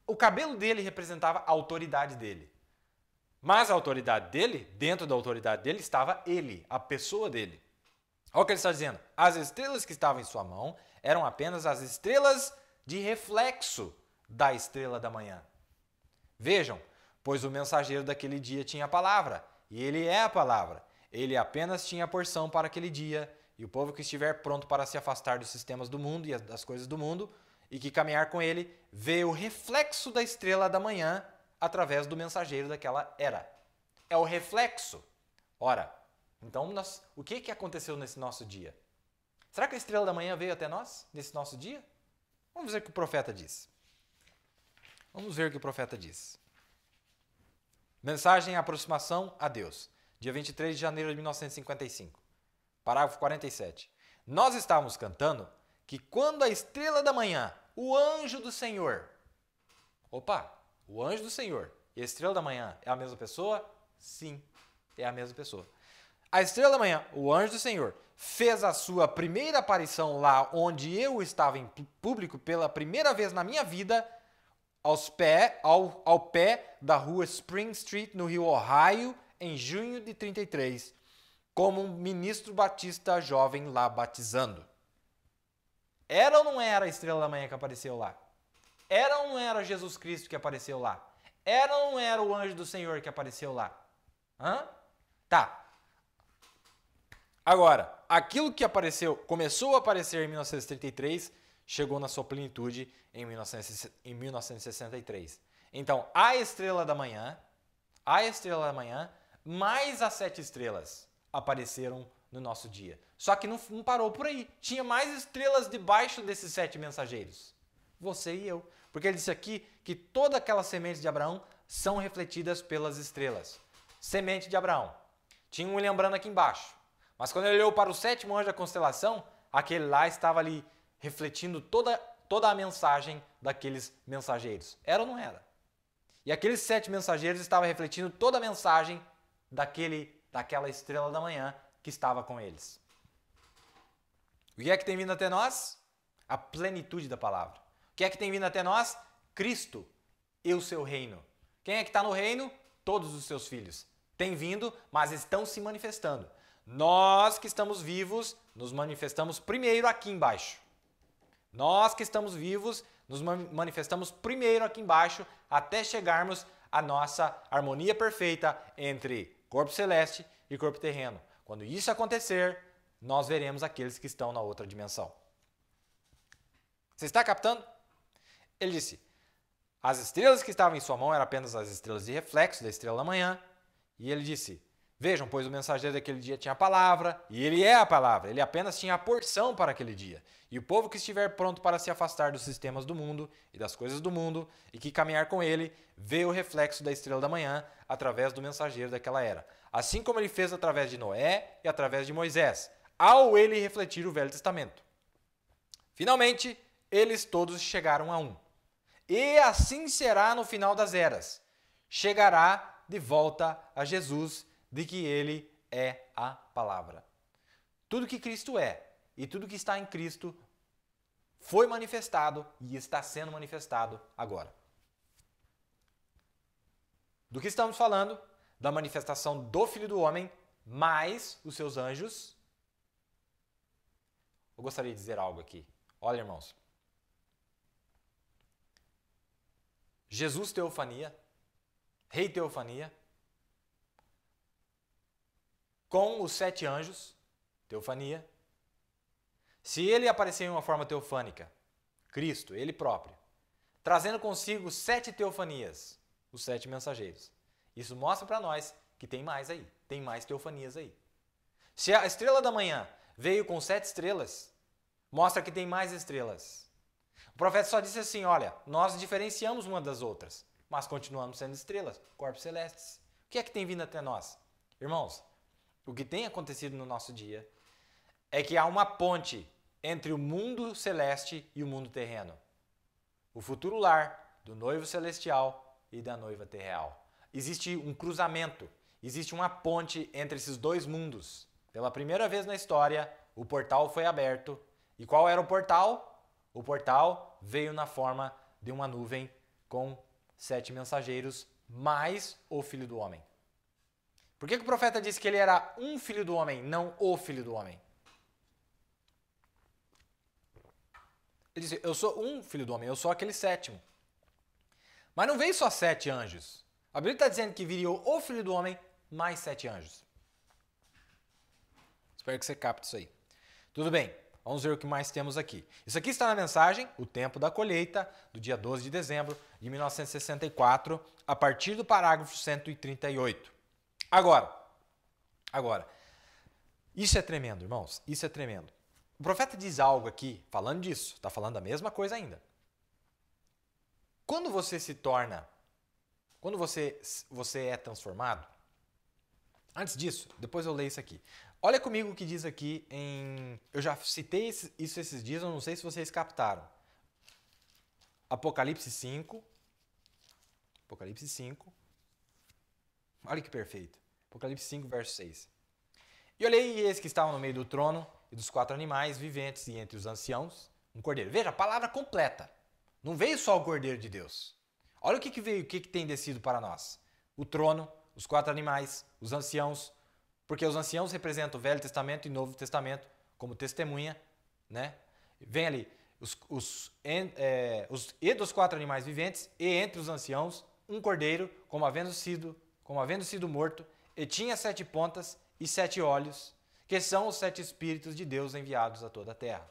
o cabelo dele representava a autoridade dele. Mas a autoridade dele, dentro da autoridade dele, estava ele, a pessoa dele. Olha o que ele está dizendo. As estrelas que estavam em sua mão eram apenas as estrelas de reflexo da estrela da manhã. Vejam, pois o mensageiro daquele dia tinha a palavra, e ele é a palavra. Ele apenas tinha a porção para aquele dia, e o povo que estiver pronto para se afastar dos sistemas do mundo e das coisas do mundo e que caminhar com ele vê o reflexo da estrela da manhã através do mensageiro daquela era. É o reflexo. Ora, então nós, o que, que aconteceu nesse nosso dia? Será que a estrela da manhã veio até nós nesse nosso dia? Vamos ver o que o profeta diz. Vamos ver o que o profeta diz. Mensagem e aproximação a Deus, dia 23 de janeiro de 1955, parágrafo 47. Nós estávamos cantando que quando a estrela da manhã, o anjo do Senhor. Opa, o anjo do Senhor e a estrela da manhã é a mesma pessoa? Sim, é a mesma pessoa. A estrela da manhã, o anjo do Senhor, fez a sua primeira aparição lá onde eu estava em público pela primeira vez na minha vida, aos pé, ao, ao pé da rua Spring Street, no Rio Ohio, em junho de 33, como um ministro batista jovem lá batizando. Era ou não era a estrela da manhã que apareceu lá? Era ou não era Jesus Cristo que apareceu lá? Era ou não era o anjo do Senhor que apareceu lá? Hã? Tá. Agora, aquilo que apareceu, começou a aparecer em 1933, chegou na sua plenitude em 1963. Então, a estrela da manhã, a estrela da manhã, mais as sete estrelas apareceram no nosso dia. Só que não, não parou por aí. Tinha mais estrelas debaixo desses sete mensageiros. Você e eu. Porque ele disse aqui que todas aquelas sementes de Abraão são refletidas pelas estrelas. Semente de Abraão. Tinha um lembrando aqui embaixo. Mas quando ele olhou para o sétimo anjo da constelação, aquele lá estava ali refletindo toda, toda a mensagem daqueles mensageiros. Era ou não era? E aqueles sete mensageiros estavam refletindo toda a mensagem daquele, daquela estrela da manhã que estava com eles. O que é que tem vindo até nós? A plenitude da palavra. O que é que tem vindo até nós? Cristo e o seu reino. Quem é que está no reino? Todos os seus filhos. Tem vindo, mas estão se manifestando. Nós que estamos vivos, nos manifestamos primeiro aqui embaixo. Nós que estamos vivos, nos manifestamos primeiro aqui embaixo até chegarmos à nossa harmonia perfeita entre corpo celeste e corpo terreno. Quando isso acontecer, nós veremos aqueles que estão na outra dimensão. Você está captando? Ele disse: As estrelas que estavam em sua mão eram apenas as estrelas de reflexo da estrela da manhã. E ele disse: Vejam, pois o mensageiro daquele dia tinha a palavra, e ele é a palavra, ele apenas tinha a porção para aquele dia. E o povo que estiver pronto para se afastar dos sistemas do mundo e das coisas do mundo, e que caminhar com ele, vê o reflexo da estrela da manhã através do mensageiro daquela era assim como ele fez através de Noé e através de Moisés, ao ele refletir o Velho Testamento. Finalmente, eles todos chegaram a um. E assim será no final das eras. Chegará de volta a Jesus, de que ele é a palavra. Tudo que Cristo é e tudo que está em Cristo foi manifestado e está sendo manifestado agora. Do que estamos falando? da manifestação do Filho do Homem, mais os seus anjos. Eu gostaria de dizer algo aqui. Olha, irmãos. Jesus Teofania, Rei Teofania, com os sete anjos, Teofania. Se ele aparecer em uma forma teofânica, Cristo, ele próprio, trazendo consigo sete teofanias, os sete mensageiros. Isso mostra para nós que tem mais aí, tem mais teofanias aí. Se a estrela da manhã veio com sete estrelas, mostra que tem mais estrelas. O profeta só disse assim: olha, nós diferenciamos uma das outras, mas continuamos sendo estrelas, corpos celestes. O que é que tem vindo até nós? Irmãos, o que tem acontecido no nosso dia é que há uma ponte entre o mundo celeste e o mundo terreno. O futuro lar do noivo celestial e da noiva terreal existe um cruzamento, existe uma ponte entre esses dois mundos. Pela primeira vez na história, o portal foi aberto. E qual era o portal? O portal veio na forma de uma nuvem com sete mensageiros, mais o filho do homem. Por que, que o profeta disse que ele era um filho do homem, não o filho do homem? Ele disse: Eu sou um filho do homem, eu sou aquele sétimo. Mas não veio só sete anjos. A Bíblia está dizendo que viria o Filho do Homem mais sete anjos. Espero que você capte isso aí. Tudo bem, vamos ver o que mais temos aqui. Isso aqui está na mensagem O Tempo da Colheita, do dia 12 de dezembro de 1964, a partir do parágrafo 138. Agora, agora, isso é tremendo, irmãos, isso é tremendo. O profeta diz algo aqui, falando disso, está falando a mesma coisa ainda. Quando você se torna quando você, você é transformado, antes disso, depois eu leio isso aqui. Olha comigo o que diz aqui em. Eu já citei isso esses dias, eu não sei se vocês captaram. Apocalipse 5. Apocalipse 5. Olha que perfeito. Apocalipse 5, verso 6. E olhei e eis que estavam no meio do trono e dos quatro animais viventes e entre os anciãos um cordeiro. Veja, a palavra completa. Não veio só o cordeiro de Deus. Olha o que, que veio, o que, que tem descido para nós: o trono, os quatro animais, os anciãos, porque os anciãos representam o Velho Testamento e o Novo Testamento como testemunha, né? Vem ali os, os, en, é, os e dos quatro animais viventes e entre os anciãos um cordeiro como havendo sido como havendo sido morto e tinha sete pontas e sete olhos que são os sete espíritos de Deus enviados a toda a terra.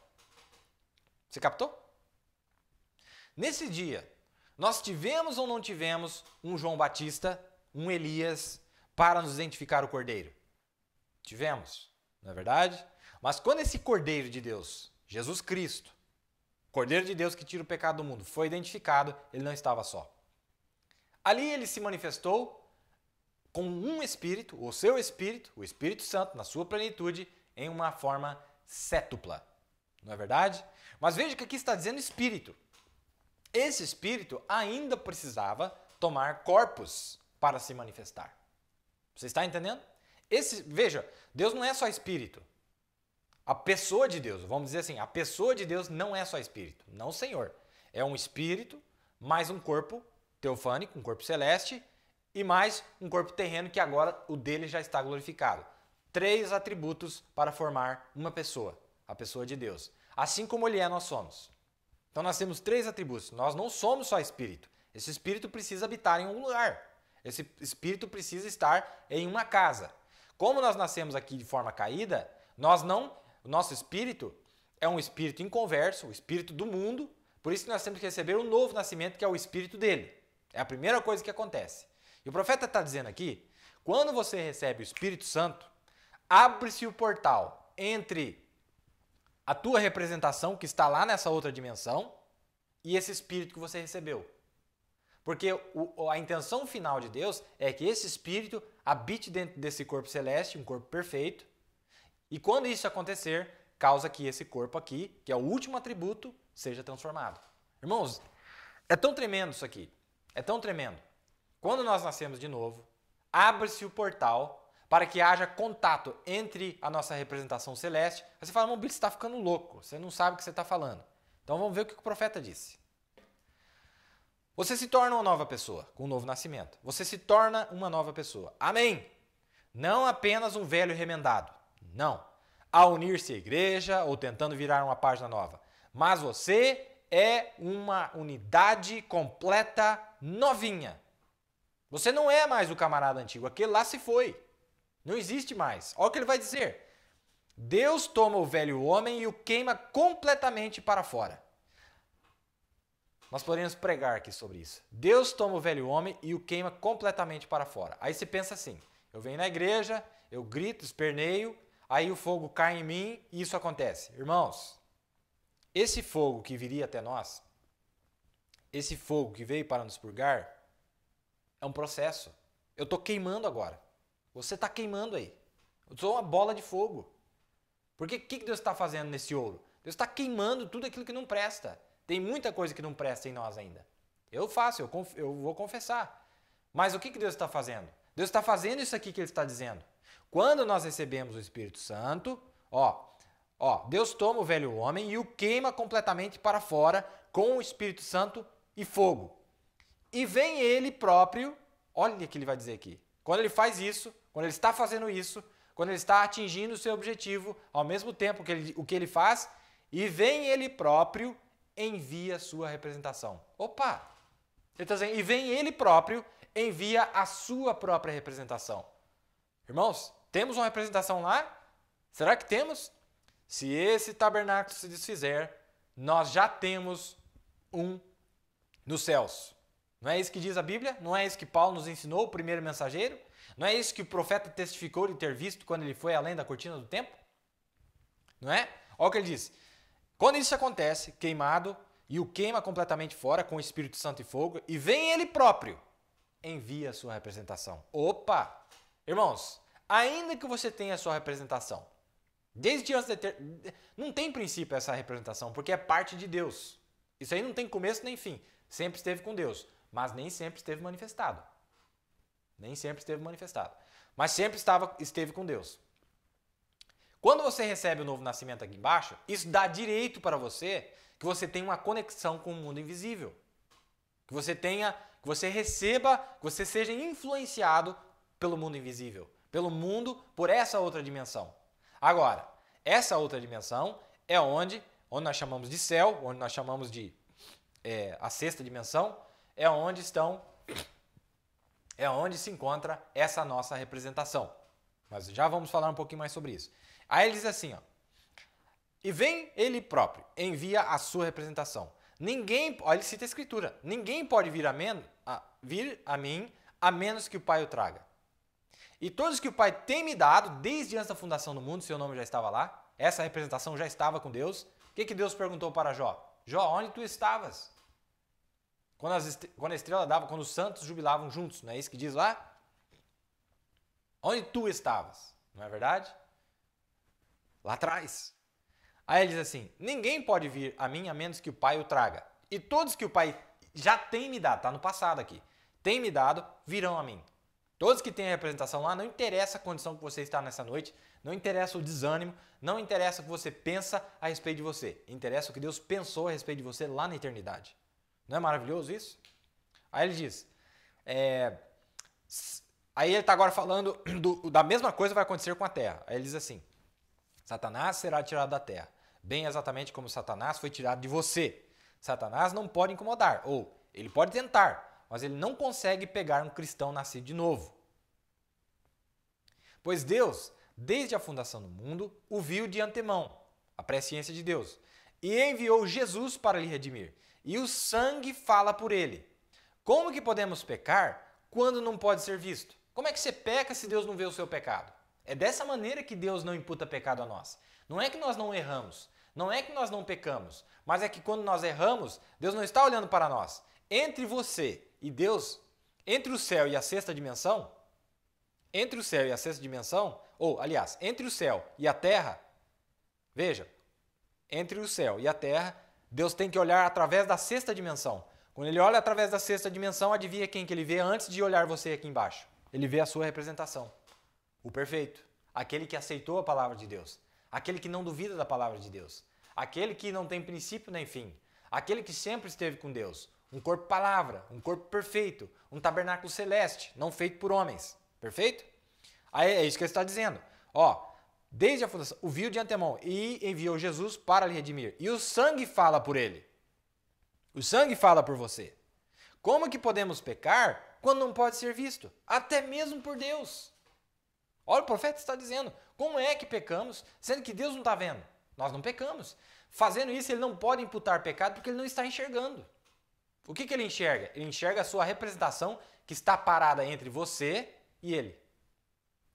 Você captou? Nesse dia nós tivemos ou não tivemos um João Batista, um Elias, para nos identificar o cordeiro? Tivemos, não é verdade? Mas quando esse cordeiro de Deus, Jesus Cristo, cordeiro de Deus que tira o pecado do mundo, foi identificado, ele não estava só. Ali ele se manifestou com um espírito, o seu espírito, o Espírito Santo, na sua plenitude, em uma forma sétupla. Não é verdade? Mas veja que aqui está dizendo espírito. Esse espírito ainda precisava tomar corpos para se manifestar. Você está entendendo? Esse, veja, Deus não é só espírito. A pessoa de Deus, vamos dizer assim, a pessoa de Deus não é só espírito, não Senhor. É um espírito mais um corpo teofânico, um corpo celeste e mais um corpo terreno que agora o dele já está glorificado. Três atributos para formar uma pessoa, a pessoa de Deus. Assim como ele é, nós somos. Então nós temos três atributos. Nós não somos só espírito. Esse espírito precisa habitar em um lugar. Esse espírito precisa estar em uma casa. Como nós nascemos aqui de forma caída, nós não, o nosso espírito é um espírito inconverso, o espírito do mundo. Por isso que nós temos que receber o um novo nascimento, que é o espírito dele. É a primeira coisa que acontece. E o profeta está dizendo aqui: quando você recebe o Espírito Santo, abre-se o portal entre a tua representação que está lá nessa outra dimensão e esse espírito que você recebeu. Porque o, a intenção final de Deus é que esse espírito habite dentro desse corpo celeste, um corpo perfeito, e quando isso acontecer, causa que esse corpo aqui, que é o último atributo, seja transformado. Irmãos, é tão tremendo isso aqui. É tão tremendo. Quando nós nascemos de novo, abre-se o portal para que haja contato entre a nossa representação celeste. Aí você fala, Mobilho, você está ficando louco, você não sabe o que você está falando. Então vamos ver o que o profeta disse. Você se torna uma nova pessoa, com um novo nascimento. Você se torna uma nova pessoa. Amém! Não apenas um velho remendado. Não. A unir-se à igreja ou tentando virar uma página nova. Mas você é uma unidade completa novinha. Você não é mais o camarada antigo, aquele lá se foi. Não existe mais. Olha o que ele vai dizer. Deus toma o velho homem e o queima completamente para fora. Nós poderíamos pregar aqui sobre isso. Deus toma o velho homem e o queima completamente para fora. Aí você pensa assim: eu venho na igreja, eu grito, esperneio, aí o fogo cai em mim e isso acontece. Irmãos, esse fogo que viria até nós, esse fogo que veio para nos purgar, é um processo. Eu estou queimando agora. Você está queimando aí. Eu sou uma bola de fogo. Porque o que, que Deus está fazendo nesse ouro? Deus está queimando tudo aquilo que não presta. Tem muita coisa que não presta em nós ainda. Eu faço, eu, conf, eu vou confessar. Mas o que, que Deus está fazendo? Deus está fazendo isso aqui que Ele está dizendo. Quando nós recebemos o Espírito Santo, ó, ó, Deus toma o velho homem e o queima completamente para fora com o Espírito Santo e fogo. E vem Ele próprio, olha o que Ele vai dizer aqui. Quando Ele faz isso, quando ele está fazendo isso, quando ele está atingindo o seu objetivo, ao mesmo tempo que ele, o que ele faz, e vem ele próprio, envia sua representação. Opa! Ele está dizendo, e vem ele próprio, envia a sua própria representação. Irmãos, temos uma representação lá? Será que temos? Se esse tabernáculo se desfizer, nós já temos um nos céus. Não é isso que diz a Bíblia? Não é isso que Paulo nos ensinou, o primeiro mensageiro? Não é isso que o profeta testificou de ter visto quando ele foi além da cortina do templo? Não é? Olha o que ele diz. Quando isso acontece, queimado, e o queima completamente fora com o Espírito Santo e fogo, e vem ele próprio, envia a sua representação. Opa! Irmãos, ainda que você tenha a sua representação, desde antes de ter. Não tem princípio essa representação, porque é parte de Deus. Isso aí não tem começo nem fim. Sempre esteve com Deus, mas nem sempre esteve manifestado. Nem sempre esteve manifestado. Mas sempre estava, esteve com Deus. Quando você recebe o novo nascimento aqui embaixo, isso dá direito para você que você tenha uma conexão com o mundo invisível. Que você tenha, que você receba, que você seja influenciado pelo mundo invisível, pelo mundo, por essa outra dimensão. Agora, essa outra dimensão é onde, onde nós chamamos de céu, onde nós chamamos de é, a sexta dimensão, é onde estão é onde se encontra essa nossa representação. Mas já vamos falar um pouquinho mais sobre isso. Aí ele diz assim, ó. E vem ele próprio, envia a sua representação. Ninguém, olha, ele cita a escritura. Ninguém pode vir a, men, a, vir a mim a menos que o Pai o traga. E todos que o Pai tem me dado, desde antes da fundação do mundo, seu nome já estava lá, essa representação já estava com Deus. O que, que Deus perguntou para Jó? Jó, onde tu estavas? Quando, as quando a estrela dava, quando os santos jubilavam juntos, não é isso que diz lá? Onde tu estavas, não é verdade? Lá atrás. Aí ele diz assim: Ninguém pode vir a mim a menos que o Pai o traga. E todos que o Pai já tem me dado, está no passado aqui, tem me dado, virão a mim. Todos que têm a representação lá, não interessa a condição que você está nessa noite, não interessa o desânimo, não interessa o que você pensa a respeito de você, interessa o que Deus pensou a respeito de você lá na eternidade. Não é maravilhoso isso? Aí ele diz. É, aí ele está agora falando (clears throat) do, da mesma coisa que vai acontecer com a terra. Aí ele diz assim: Satanás será tirado da terra, bem exatamente como Satanás foi tirado de você. Satanás não pode incomodar, ou ele pode tentar, mas ele não consegue pegar um cristão nascido de novo. Pois Deus, desde a fundação do mundo, o viu de antemão, a presciência de Deus, e enviou Jesus para lhe redimir e o sangue fala por ele. Como que podemos pecar quando não pode ser visto? Como é que você peca se Deus não vê o seu pecado? É dessa maneira que Deus não imputa pecado a nós. Não é que nós não erramos, não é que nós não pecamos, mas é que quando nós erramos, Deus não está olhando para nós. Entre você e Deus, entre o céu e a sexta dimensão, entre o céu e a sexta dimensão, ou aliás, entre o céu e a terra, veja, entre o céu e a terra Deus tem que olhar através da sexta dimensão. Quando ele olha através da sexta dimensão, adivinha quem que ele vê antes de olhar você aqui embaixo? Ele vê a sua representação. O perfeito, aquele que aceitou a palavra de Deus, aquele que não duvida da palavra de Deus, aquele que não tem princípio nem fim, aquele que sempre esteve com Deus, um corpo palavra, um corpo perfeito, um tabernáculo celeste, não feito por homens. Perfeito? Aí é isso que ele está dizendo. Ó, desde a fundação, o viu de antemão e enviou Jesus para lhe redimir. E o sangue fala por ele. O sangue fala por você. Como que podemos pecar quando não pode ser visto? Até mesmo por Deus. Olha, o profeta está dizendo: como é que pecamos, sendo que Deus não está vendo? Nós não pecamos. Fazendo isso, ele não pode imputar pecado porque ele não está enxergando. O que, que ele enxerga? Ele enxerga a sua representação que está parada entre você e ele.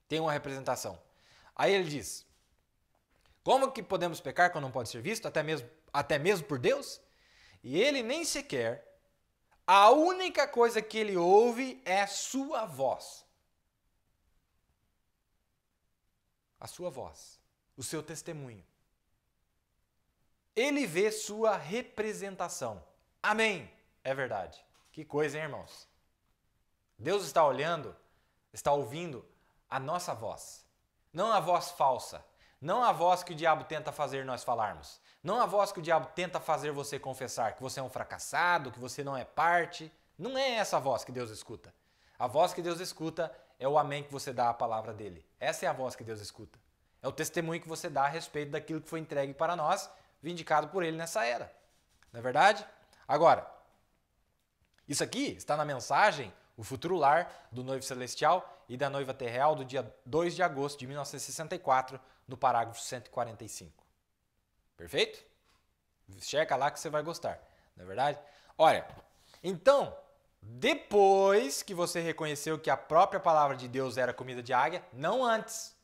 Tem uma representação. Aí ele diz: Como que podemos pecar quando não pode ser visto, até mesmo, até mesmo por Deus? E ele nem sequer, a única coisa que ele ouve é sua voz. A sua voz, o seu testemunho. Ele vê sua representação. Amém. É verdade. Que coisa, hein, irmãos? Deus está olhando, está ouvindo a nossa voz. Não a voz falsa. Não a voz que o diabo tenta fazer nós falarmos. Não a voz que o diabo tenta fazer você confessar que você é um fracassado, que você não é parte. Não é essa a voz que Deus escuta. A voz que Deus escuta é o amém que você dá à palavra dele. Essa é a voz que Deus escuta. É o testemunho que você dá a respeito daquilo que foi entregue para nós, vindicado por ele nessa era. Não é verdade? Agora, isso aqui está na mensagem o Futuro Lar, do Noivo Celestial e da Noiva Terreal, do dia 2 de agosto de 1964, no parágrafo 145. Perfeito? Checa lá que você vai gostar, não é verdade? Olha, então, depois que você reconheceu que a própria palavra de Deus era comida de águia, não antes,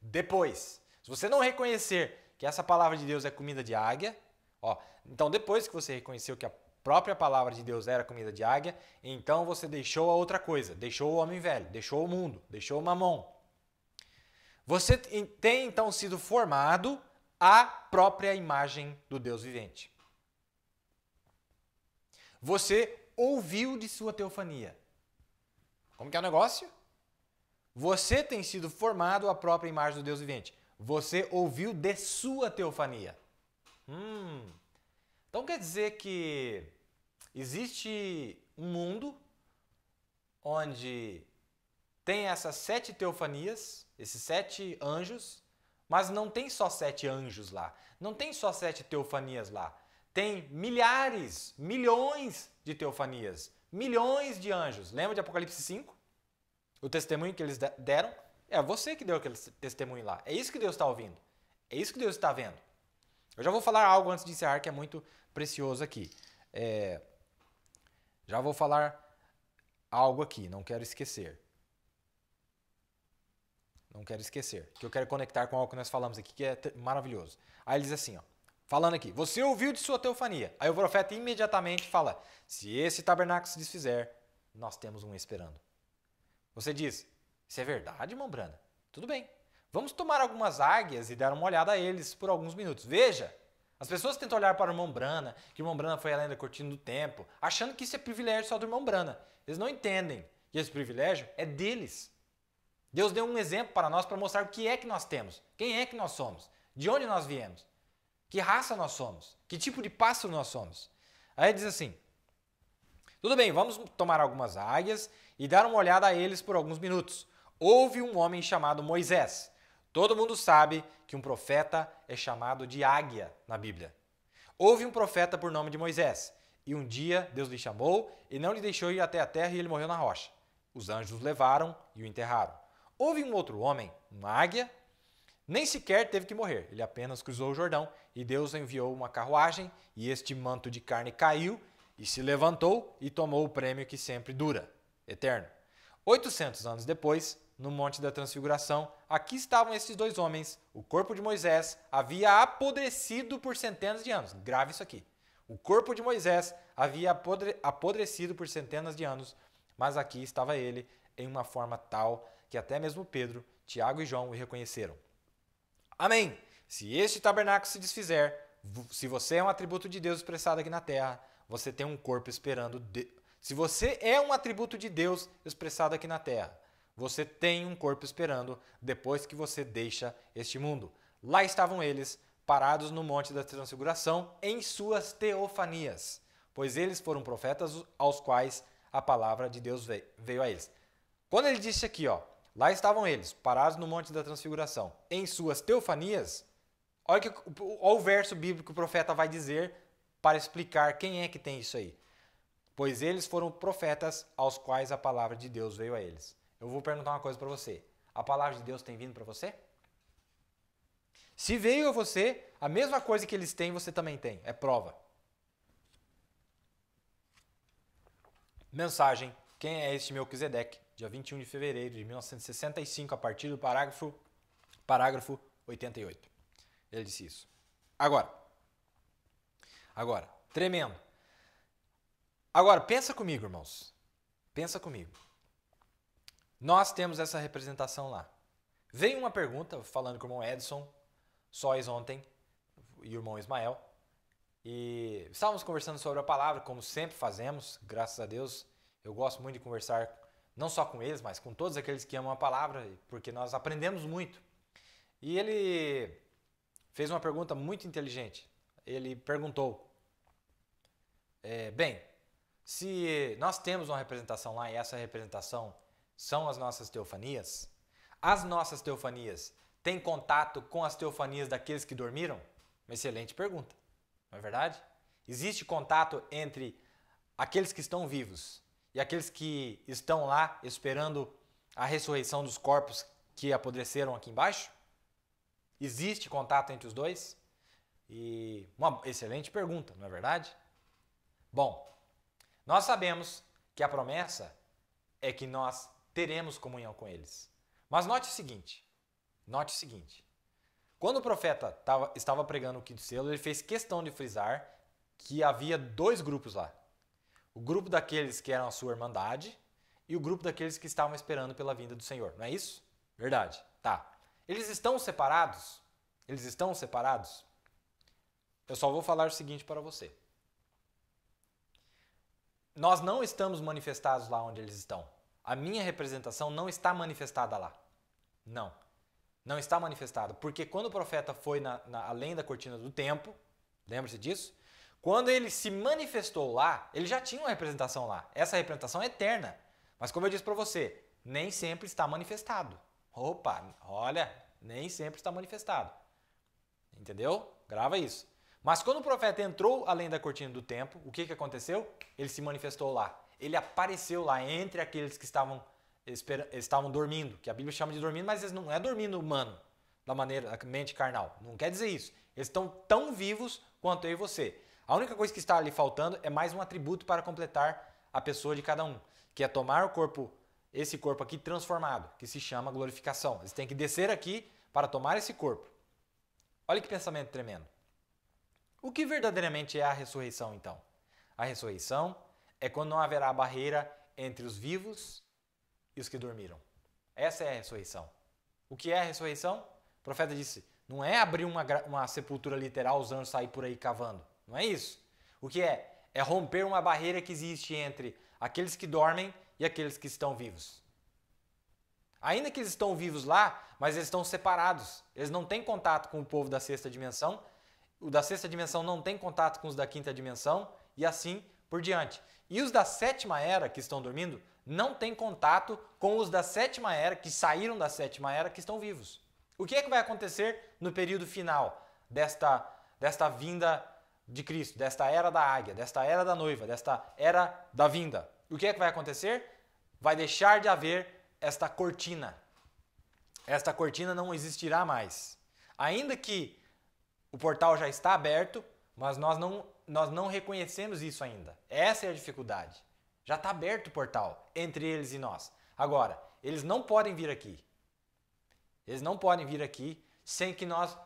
depois. Se você não reconhecer que essa palavra de Deus é comida de águia, ó, então depois que você reconheceu que a própria palavra de Deus era comida de águia, então você deixou a outra coisa, deixou o homem velho, deixou o mundo, deixou o mamão. Você tem então sido formado à própria imagem do Deus vivente. Você ouviu de sua teofania. Como que é o negócio? Você tem sido formado à própria imagem do Deus vivente. Você ouviu de sua teofania. Hum. Então quer dizer que Existe um mundo onde tem essas sete teofanias, esses sete anjos, mas não tem só sete anjos lá, não tem só sete teofanias lá. Tem milhares, milhões de teofanias, milhões de anjos. Lembra de Apocalipse 5? O testemunho que eles deram? É você que deu aquele testemunho lá. É isso que Deus está ouvindo. É isso que Deus está vendo. Eu já vou falar algo antes de encerrar que é muito precioso aqui. É, já vou falar algo aqui, não quero esquecer. Não quero esquecer, que eu quero conectar com algo que nós falamos aqui, que é maravilhoso. Aí ele diz assim, ó, falando aqui, você ouviu de sua teofania. Aí o profeta imediatamente fala, se esse tabernáculo se desfizer, nós temos um esperando. Você diz, isso é verdade, irmão Brana? Tudo bem. Vamos tomar algumas águias e dar uma olhada a eles por alguns minutos. Veja, as pessoas tentam olhar para o irmão Brana, que o irmão Brana foi além da curtindo do tempo, achando que isso é privilégio só do irmão Brana. Eles não entendem que esse privilégio é deles. Deus deu um exemplo para nós para mostrar o que é que nós temos, quem é que nós somos, de onde nós viemos, que raça nós somos, que tipo de pássaro nós somos. Aí diz assim: Tudo bem, vamos tomar algumas águias e dar uma olhada a eles por alguns minutos. Houve um homem chamado Moisés Todo mundo sabe que um profeta é chamado de águia na Bíblia. Houve um profeta por nome de Moisés, e um dia Deus lhe chamou e não lhe deixou ir até a terra e ele morreu na rocha. Os anjos o levaram e o enterraram. Houve um outro homem, uma águia, nem sequer teve que morrer, ele apenas cruzou o Jordão e Deus enviou uma carruagem e este manto de carne caiu e se levantou e tomou o prêmio que sempre dura, eterno. 800 anos depois, no Monte da Transfiguração, aqui estavam esses dois homens. O corpo de Moisés havia apodrecido por centenas de anos. Grave isso aqui. O corpo de Moisés havia apodre apodrecido por centenas de anos, mas aqui estava ele em uma forma tal que até mesmo Pedro, Tiago e João o reconheceram. Amém! Se este tabernáculo se desfizer, se você é um atributo de Deus expressado aqui na terra, você tem um corpo esperando. De... Se você é um atributo de Deus expressado aqui na terra, você tem um corpo esperando depois que você deixa este mundo. Lá estavam eles, parados no Monte da Transfiguração, em suas teofanias, pois eles foram profetas aos quais a palavra de Deus veio a eles. Quando ele disse aqui, ó, lá estavam eles, parados no Monte da Transfiguração, em suas teofanias, olha, que, olha o verso bíblico que o profeta vai dizer para explicar quem é que tem isso aí. Pois eles foram profetas aos quais a palavra de Deus veio a eles. Eu vou perguntar uma coisa para você. A palavra de Deus tem vindo para você? Se veio a você, a mesma coisa que eles têm, você também tem. É prova. Mensagem. Quem é este meu Melquisedeque? Dia 21 de fevereiro de 1965, a partir do parágrafo, parágrafo 88. Ele disse isso. Agora. Agora. Tremendo. Agora, pensa comigo, irmãos. Pensa comigo. Nós temos essa representação lá. Veio uma pergunta falando com o irmão Edson, sóis ontem, e o irmão Ismael. E estávamos conversando sobre a palavra, como sempre fazemos, graças a Deus. Eu gosto muito de conversar não só com eles, mas com todos aqueles que amam a palavra, porque nós aprendemos muito. E ele fez uma pergunta muito inteligente. Ele perguntou: é, Bem, se nós temos uma representação lá e essa representação são as nossas teofanias? As nossas teofanias têm contato com as teofanias daqueles que dormiram? Uma excelente pergunta, não é verdade? Existe contato entre aqueles que estão vivos e aqueles que estão lá esperando a ressurreição dos corpos que apodreceram aqui embaixo? Existe contato entre os dois? E uma excelente pergunta, não é verdade? Bom, nós sabemos que a promessa é que nós teremos comunhão com eles. Mas note o seguinte: note o seguinte. Quando o profeta tava, estava pregando o quinto selo, ele fez questão de frisar que havia dois grupos lá: o grupo daqueles que eram a sua irmandade e o grupo daqueles que estavam esperando pela vinda do Senhor. Não é isso? Verdade. Tá. Eles estão separados? Eles estão separados? Eu só vou falar o seguinte para você. Nós não estamos manifestados lá onde eles estão a minha representação não está manifestada lá. Não. Não está manifestada. Porque quando o profeta foi na, na, além da cortina do tempo, lembra-se disso? Quando ele se manifestou lá, ele já tinha uma representação lá. Essa representação é eterna. Mas como eu disse para você, nem sempre está manifestado. Opa, olha, nem sempre está manifestado. Entendeu? Grava isso. Mas quando o profeta entrou além da cortina do tempo, o que, que aconteceu? Ele se manifestou lá ele apareceu lá entre aqueles que estavam, estavam dormindo, que a Bíblia chama de dormindo, mas eles não é dormindo humano, da maneira, da mente carnal. Não quer dizer isso. Eles estão tão vivos quanto eu e você. A única coisa que está ali faltando é mais um atributo para completar a pessoa de cada um, que é tomar o corpo, esse corpo aqui transformado, que se chama glorificação. Eles têm que descer aqui para tomar esse corpo. Olha que pensamento tremendo. O que verdadeiramente é a ressurreição, então? A ressurreição é quando não haverá barreira entre os vivos e os que dormiram. Essa é a ressurreição. O que é a ressurreição? O profeta disse: não é abrir uma, uma sepultura literal, os anjos sair por aí cavando. Não é isso. O que é? É romper uma barreira que existe entre aqueles que dormem e aqueles que estão vivos. Ainda que eles estão vivos lá, mas eles estão separados. Eles não têm contato com o povo da sexta dimensão. O da sexta dimensão não tem contato com os da quinta dimensão e assim por diante. E os da sétima era que estão dormindo não têm contato com os da sétima era, que saíram da sétima era, que estão vivos. O que é que vai acontecer no período final desta, desta vinda de Cristo, desta era da águia, desta era da noiva, desta era da vinda? O que é que vai acontecer? Vai deixar de haver esta cortina. Esta cortina não existirá mais. Ainda que o portal já está aberto, mas nós não nós não reconhecemos isso ainda. Essa é a dificuldade. Já está aberto o portal entre eles e nós. Agora, eles não podem vir aqui. Eles não podem vir aqui sem que nós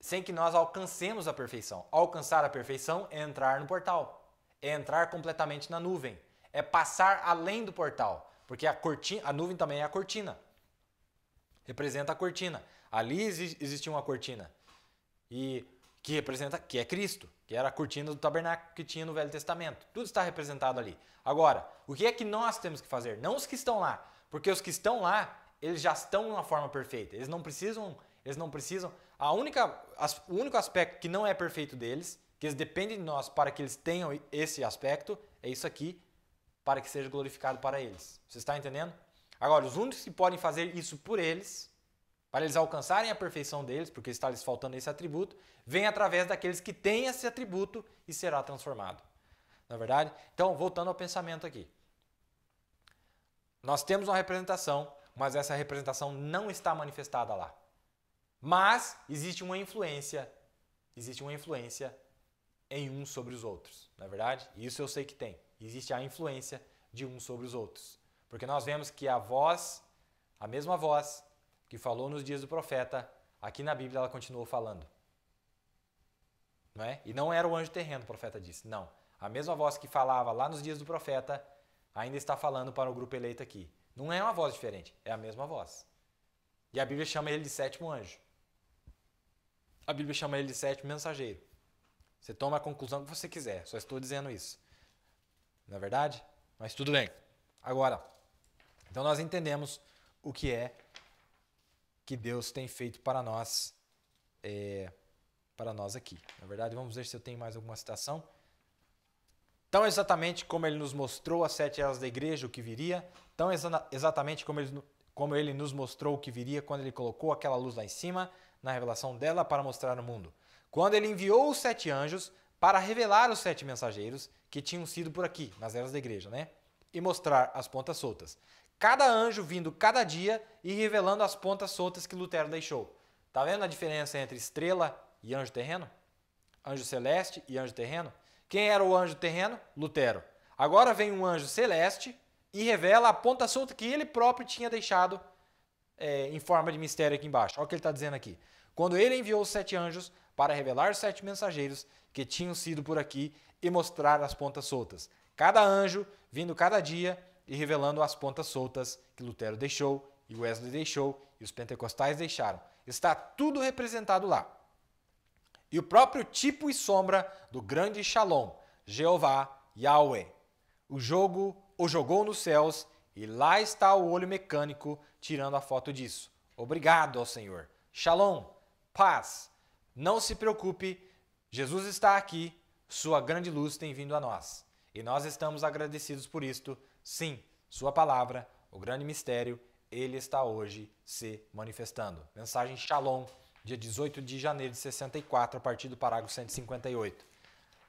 sem que nós alcancemos a perfeição. Alcançar a perfeição é entrar no portal, é entrar completamente na nuvem, é passar além do portal, porque a cortina, a nuvem também é a cortina. Representa a cortina. Ali existe uma cortina. E que representa que é Cristo, que era a cortina do tabernáculo que tinha no Velho Testamento. Tudo está representado ali. Agora, o que é que nós temos que fazer? Não os que estão lá, porque os que estão lá, eles já estão uma forma perfeita. Eles não precisam, eles não precisam. A única, as, o único aspecto que não é perfeito deles, que eles dependem de nós para que eles tenham esse aspecto, é isso aqui, para que seja glorificado para eles. Você está entendendo? Agora, os únicos que podem fazer isso por eles para eles alcançarem a perfeição deles, porque está lhes faltando esse atributo, vem através daqueles que têm esse atributo e será transformado. Na é verdade? Então, voltando ao pensamento aqui. Nós temos uma representação, mas essa representação não está manifestada lá. Mas existe uma influência, existe uma influência em um sobre os outros, na é verdade? Isso eu sei que tem. Existe a influência de um sobre os outros. Porque nós vemos que a voz, a mesma voz, que falou nos dias do profeta, aqui na Bíblia ela continuou falando. Não é? E não era o anjo terreno, o profeta disse. Não. A mesma voz que falava lá nos dias do profeta ainda está falando para o grupo eleito aqui. Não é uma voz diferente, é a mesma voz. E a Bíblia chama ele de sétimo anjo. A Bíblia chama ele de sétimo mensageiro. Você toma a conclusão que você quiser, só estou dizendo isso. Não é verdade? Mas tudo bem. Agora, então nós entendemos o que é que Deus tem feito para nós, é, para nós aqui. Na é verdade, vamos ver se eu tenho mais alguma citação. Tão exatamente como ele nos mostrou as sete eras da igreja o que viria, tão exa exatamente como ele, como ele nos mostrou o que viria quando ele colocou aquela luz lá em cima, na revelação dela para mostrar o mundo. Quando ele enviou os sete anjos para revelar os sete mensageiros que tinham sido por aqui, nas eras da igreja, né? E mostrar as pontas soltas. Cada anjo vindo cada dia e revelando as pontas soltas que Lutero deixou. Tá vendo a diferença entre estrela e anjo terreno? Anjo celeste e anjo terreno? Quem era o anjo terreno? Lutero. Agora vem um anjo celeste e revela a ponta solta que ele próprio tinha deixado é, em forma de mistério aqui embaixo. Olha o que ele está dizendo aqui. Quando ele enviou os sete anjos para revelar os sete mensageiros que tinham sido por aqui e mostrar as pontas soltas. Cada anjo vindo cada dia e revelando as pontas soltas que Lutero deixou, e Wesley deixou, e os pentecostais deixaram. Está tudo representado lá. E o próprio tipo e sombra do grande Shalom, Jeová, Yahweh. O jogo o jogou nos céus, e lá está o olho mecânico tirando a foto disso. Obrigado ao Senhor. Shalom, paz. Não se preocupe, Jesus está aqui, sua grande luz tem vindo a nós. E nós estamos agradecidos por isto. Sim, Sua palavra, o grande mistério, ele está hoje se manifestando. Mensagem Shalom, dia 18 de janeiro de 64, a partir do parágrafo 158.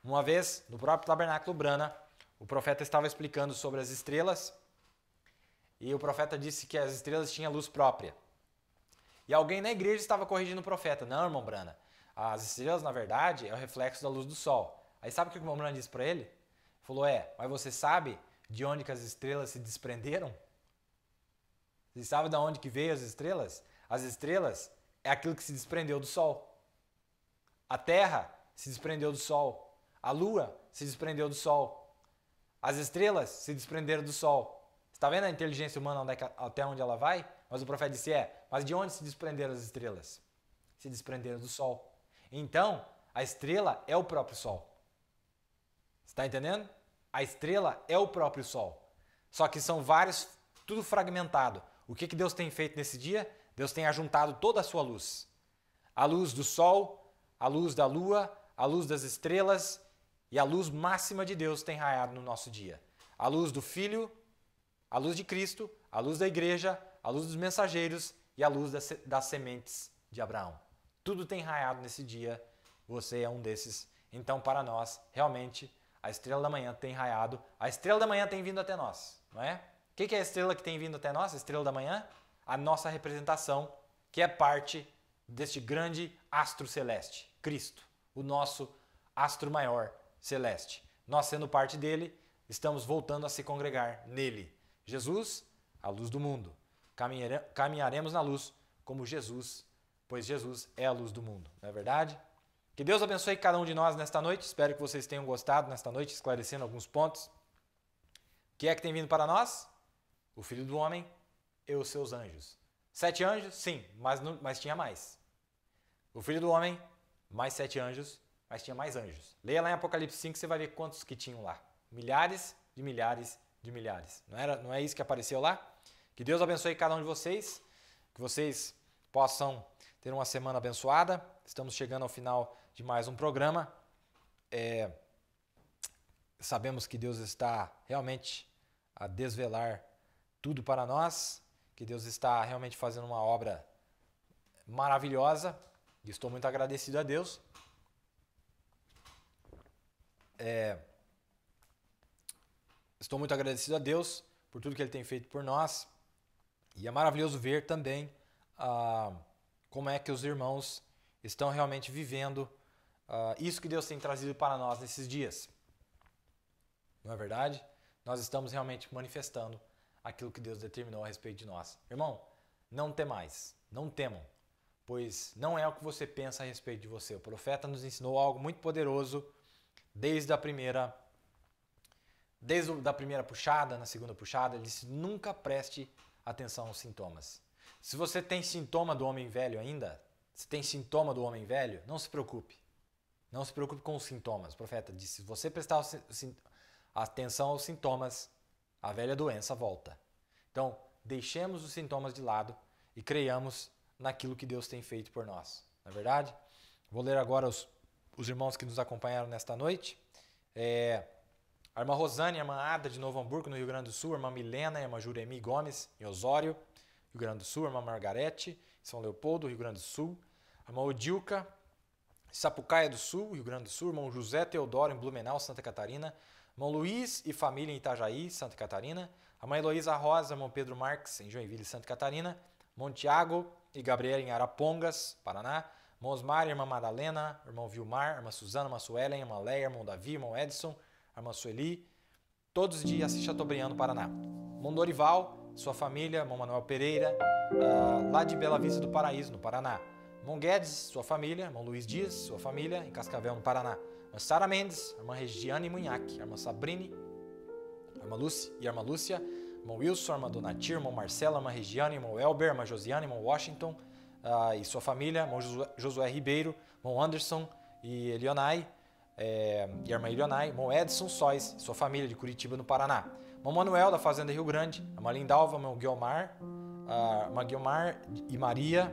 Uma vez, no próprio tabernáculo Brana, o profeta estava explicando sobre as estrelas e o profeta disse que as estrelas tinham luz própria. E alguém na igreja estava corrigindo o profeta. Não, irmão Brana, as estrelas, na verdade, é o reflexo da luz do sol. Aí sabe o que o irmão Brana disse para ele? Ele Falou, é, mas você sabe de onde que as estrelas se desprenderam? Você sabe de onde que veio as estrelas? As estrelas é aquilo que se desprendeu do Sol. A Terra se desprendeu do Sol. A Lua se desprendeu do Sol. As estrelas se desprenderam do Sol. Está vendo a inteligência humana é que, até onde ela vai? Mas o profeta disse é, mas de onde se desprenderam as estrelas? Se desprenderam do Sol. Então, a estrela é o próprio Sol. Está entendendo? A estrela é o próprio Sol. Só que são vários, tudo fragmentado. O que, que Deus tem feito nesse dia? Deus tem ajuntado toda a sua luz. A luz do Sol, a luz da Lua, a luz das estrelas e a luz máxima de Deus tem raiado no nosso dia. A luz do Filho, a luz de Cristo, a luz da Igreja, a luz dos mensageiros e a luz das, das sementes de Abraão. Tudo tem raiado nesse dia. Você é um desses. Então, para nós, realmente, a estrela da manhã tem raiado, a estrela da manhã tem vindo até nós, não é? O que, que é a estrela que tem vindo até nós, a estrela da manhã? A nossa representação, que é parte deste grande astro celeste, Cristo, o nosso astro maior celeste. Nós, sendo parte dele, estamos voltando a se congregar nele. Jesus, a luz do mundo. caminharemos na luz como Jesus, pois Jesus é a luz do mundo, não é verdade? Que Deus abençoe cada um de nós nesta noite. Espero que vocês tenham gostado nesta noite, esclarecendo alguns pontos. O que é que tem vindo para nós? O Filho do Homem e os seus anjos. Sete anjos? Sim, mas, não, mas tinha mais. O Filho do Homem, mais sete anjos, mas tinha mais anjos. Leia lá em Apocalipse 5, você vai ver quantos que tinham lá. Milhares de milhares de milhares. Não, era, não é isso que apareceu lá? Que Deus abençoe cada um de vocês, que vocês possam ter uma semana abençoada. Estamos chegando ao final de mais um programa. É, sabemos que Deus está realmente a desvelar tudo para nós, que Deus está realmente fazendo uma obra maravilhosa. E estou muito agradecido a Deus. É, estou muito agradecido a Deus por tudo que Ele tem feito por nós. E é maravilhoso ver também ah, como é que os irmãos estão realmente vivendo uh, isso que Deus tem trazido para nós nesses dias. Não é verdade? Nós estamos realmente manifestando aquilo que Deus determinou a respeito de nós. Irmão, não temais, não temam, pois não é o que você pensa a respeito de você. O profeta nos ensinou algo muito poderoso desde a primeira desde a primeira puxada, na segunda puxada, ele disse: "Nunca preste atenção aos sintomas". Se você tem sintoma do homem velho ainda, se tem sintoma do homem velho, não se preocupe. Não se preocupe com os sintomas. O profeta disse: se você prestar atenção aos sintomas, a velha doença volta. Então, deixemos os sintomas de lado e creiamos naquilo que Deus tem feito por nós. Na é verdade, vou ler agora os, os irmãos que nos acompanharam nesta noite. É, a irmã Rosane, a irmã Ada de Novo Hamburgo, no Rio Grande do Sul, a irmã Milena, a irmã Juremi Gomes, em Osório, Rio Grande do Sul, a irmã Margarete, São Leopoldo, Rio Grande do Sul, a irmã Odilca, Sapucaia do Sul, Rio Grande do Sul, irmão José Teodoro em Blumenau, Santa Catarina, irmão Luiz e família em Itajaí, Santa Catarina, a mãe Heloísa Rosa, irmão Pedro Marques em Joinville, Santa Catarina, irmão Tiago e Gabriela em Arapongas, Paraná, irmão Osmar, irmã Madalena, irmão Vilmar, irmã Suzana, irmã Suelen, irmã Leia, irmão Davi, irmão Edson, irmã Sueli, todos de Assis Chateaubriand, Paraná. Irmão Dorival, sua família, irmão Manuel Pereira, ah, lá de Bela Vista do Paraíso, no Paraná. Irmão Guedes, sua família, irmão Luiz Dias, sua família, em Cascavel, no Paraná. Irmã Sara Mendes, irmã Regiane Munhac, irmã Sabrine, irmã Lúcia e irmã Lúcia, irmão Wilson, irmã Donatir, irmão Marcela, irmã Regiane, irmão Elber, irmã Josiane, irmão Washington uh, e sua família, irmão Josué, Josué Ribeiro, irmão Anderson e Elionai, é, eh, e irmã Ilionai, irmão Edson Sóis, sua família de Curitiba, no Paraná. Irmão Manuel, da Fazenda Rio Grande, irmã Lindalva, irmão Guilmar, uh, ah, irmã Guiomar e Maria,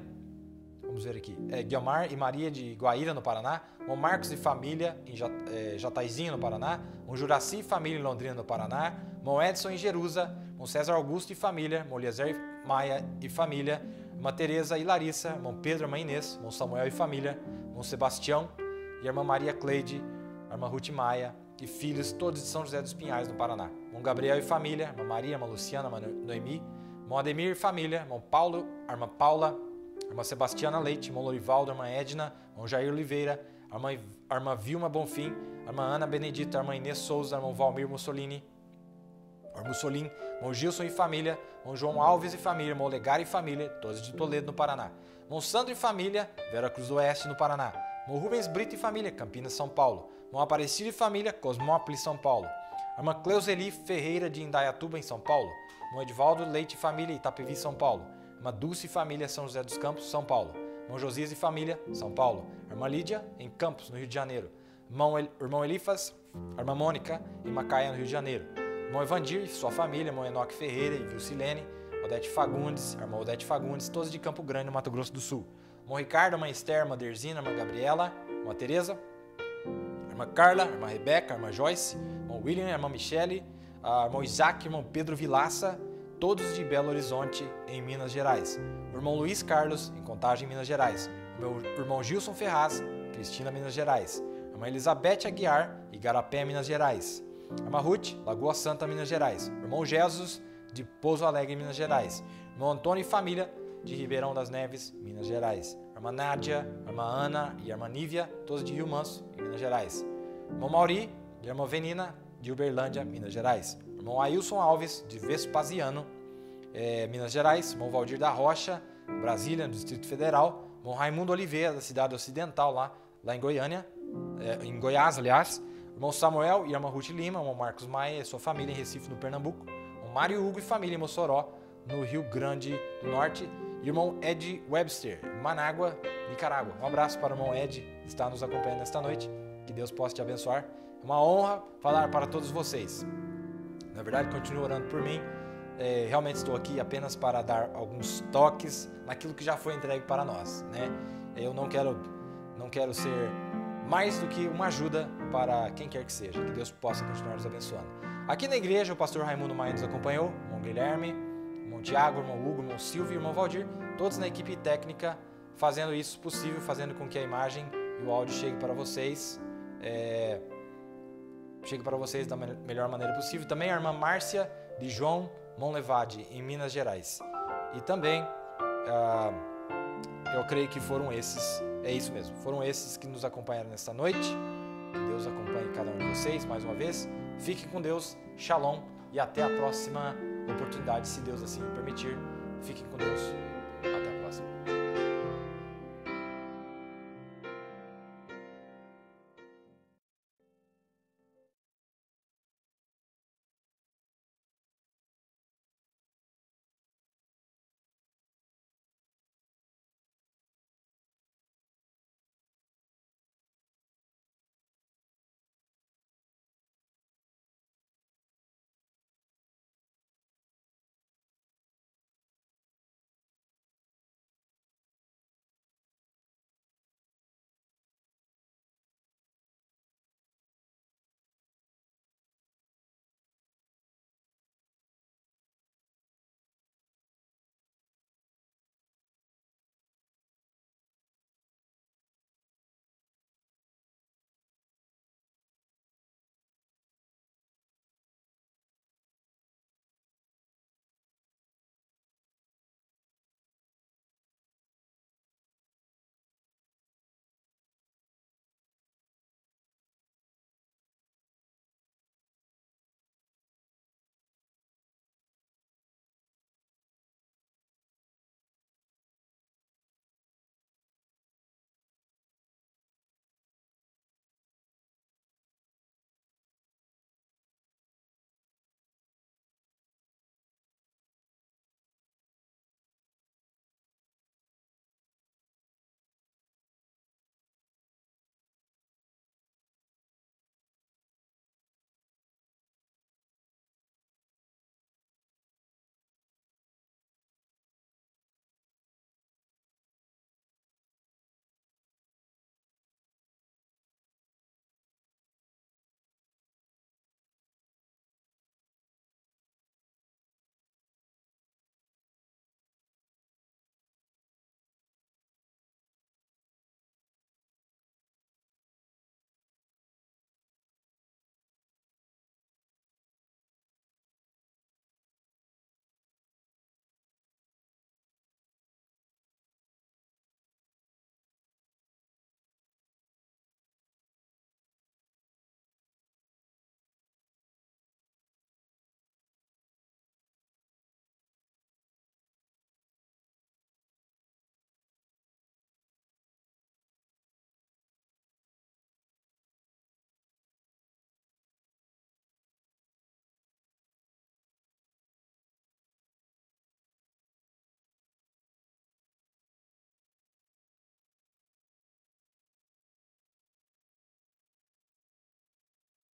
vamos ver aqui, é, Guilmar e Maria de Guaíra, no Paraná, um Marcos e família em é, Jataizinho, no Paraná, um Juraci e família em Londrina, no Paraná, Mão Edson em Jerusa, Mão César Augusto e família, Moliezer Maia e família, uma Teresa e Larissa, Mão Pedro, Mãe Inês, Mão Samuel e família, Mão Sebastião e irmã Maria Cleide, irmã Ruth Maia e filhos, todos de São José dos Pinhais, no Paraná, Mão Gabriel e família, irmã Maria, irmã Luciana, irmã Noemi, Mão Ademir e família, Mão Paulo, irmã Paula, irmã Sebastiana Leite, irmão Lorivaldo, irmã Edna, irmão Jair Oliveira, irmã, irmã Vilma Bonfim, irmã Ana Benedita, irmã Inês Souza, irmão Valmir Mussolini, irmão Mussolini, irmão Gilson e família, irmão João Alves e família, irmão Legar e família, 12 de Toledo, no Paraná, irmão Sandro e família, Vera Cruz do Oeste, no Paraná, irmão Rubens Brito e família, Campinas, São Paulo, irmão Aparecido e família, Cosmópolis, São Paulo, irmã Cleuseli Ferreira de Indaiatuba, em São Paulo, irmão Edvaldo Leite e família, Itapevi, São Paulo, Irmã Dulce e família, São José dos Campos, São Paulo. Irmão Josias e família, São Paulo. Irmã Lídia, em Campos, no Rio de Janeiro. Irmão, El... Irmão Elifas, irmã Mônica, em Macaia, no Rio de Janeiro. Irmão Evandir e sua família, irmão Enoque Ferreira e Vilcilene. Odete Fagundes, irmã Odete Fagundes, todos de Campo Grande, no Mato Grosso do Sul. Irmão Ricardo, irmã Esther, irmã Derzina, irmã Gabriela, irmã Tereza, irmã Carla, irmã Rebeca, irmã Joyce, irmão William, irmã Michele, ah, irmão Isaac, irmão Pedro Vilaça, todos de Belo Horizonte, em Minas Gerais. O irmão Luiz Carlos, em Contagem, Minas Gerais. O meu irmão Gilson Ferraz, Cristina, Minas Gerais. A mãe Elizabeth Aguiar, Igarapé, Minas Gerais. A Ruth, Lagoa Santa, Minas Gerais. O irmão Jesus, de Pouso Alegre, Minas Gerais. O irmão Antônio e família, de Ribeirão das Neves, Minas Gerais. A irmã Nádia, a irmã Ana e a irmã Nívia, todos de Rio Manso, Minas Gerais. O irmão Mauri e a irmã Venina, de Uberlândia, Minas Gerais irmão Ailson Alves, de Vespasiano, é, Minas Gerais, irmão Valdir da Rocha, Brasília, no Distrito Federal, irmão Raimundo Oliveira, da cidade ocidental lá, lá em Goiânia, é, em Goiás, aliás, irmão Samuel e irmã Ruth Lima, irmão Marcos Maia e sua família em Recife, no Pernambuco, irmão Mário Hugo e família em Mossoró, no Rio Grande do Norte, e irmão Ed Webster, Manágua, Nicarágua. Um abraço para o irmão Ed, que está nos acompanhando esta noite. Que Deus possa te abençoar. É uma honra falar para todos vocês na verdade, continue orando por mim. É, realmente estou aqui apenas para dar alguns toques naquilo que já foi entregue para nós, né? Eu não quero, não quero ser mais do que uma ajuda para quem quer que seja. Que Deus possa continuar nos abençoando. Aqui na igreja, o pastor Raimundo Maia nos acompanhou, irmão Guilherme, irmão Tiago, irmão Hugo, irmão Silvio e irmão Valdir, todos na equipe técnica fazendo isso possível, fazendo com que a imagem e o áudio cheguem para vocês. É chegue para vocês da melhor maneira possível. Também a irmã Márcia de João Monlevade, em Minas Gerais. E também, uh, eu creio que foram esses, é isso mesmo, foram esses que nos acompanharam nesta noite. Que Deus acompanhe cada um de vocês mais uma vez. Fiquem com Deus, shalom e até a próxima oportunidade, se Deus assim permitir. Fiquem com Deus, até a próxima.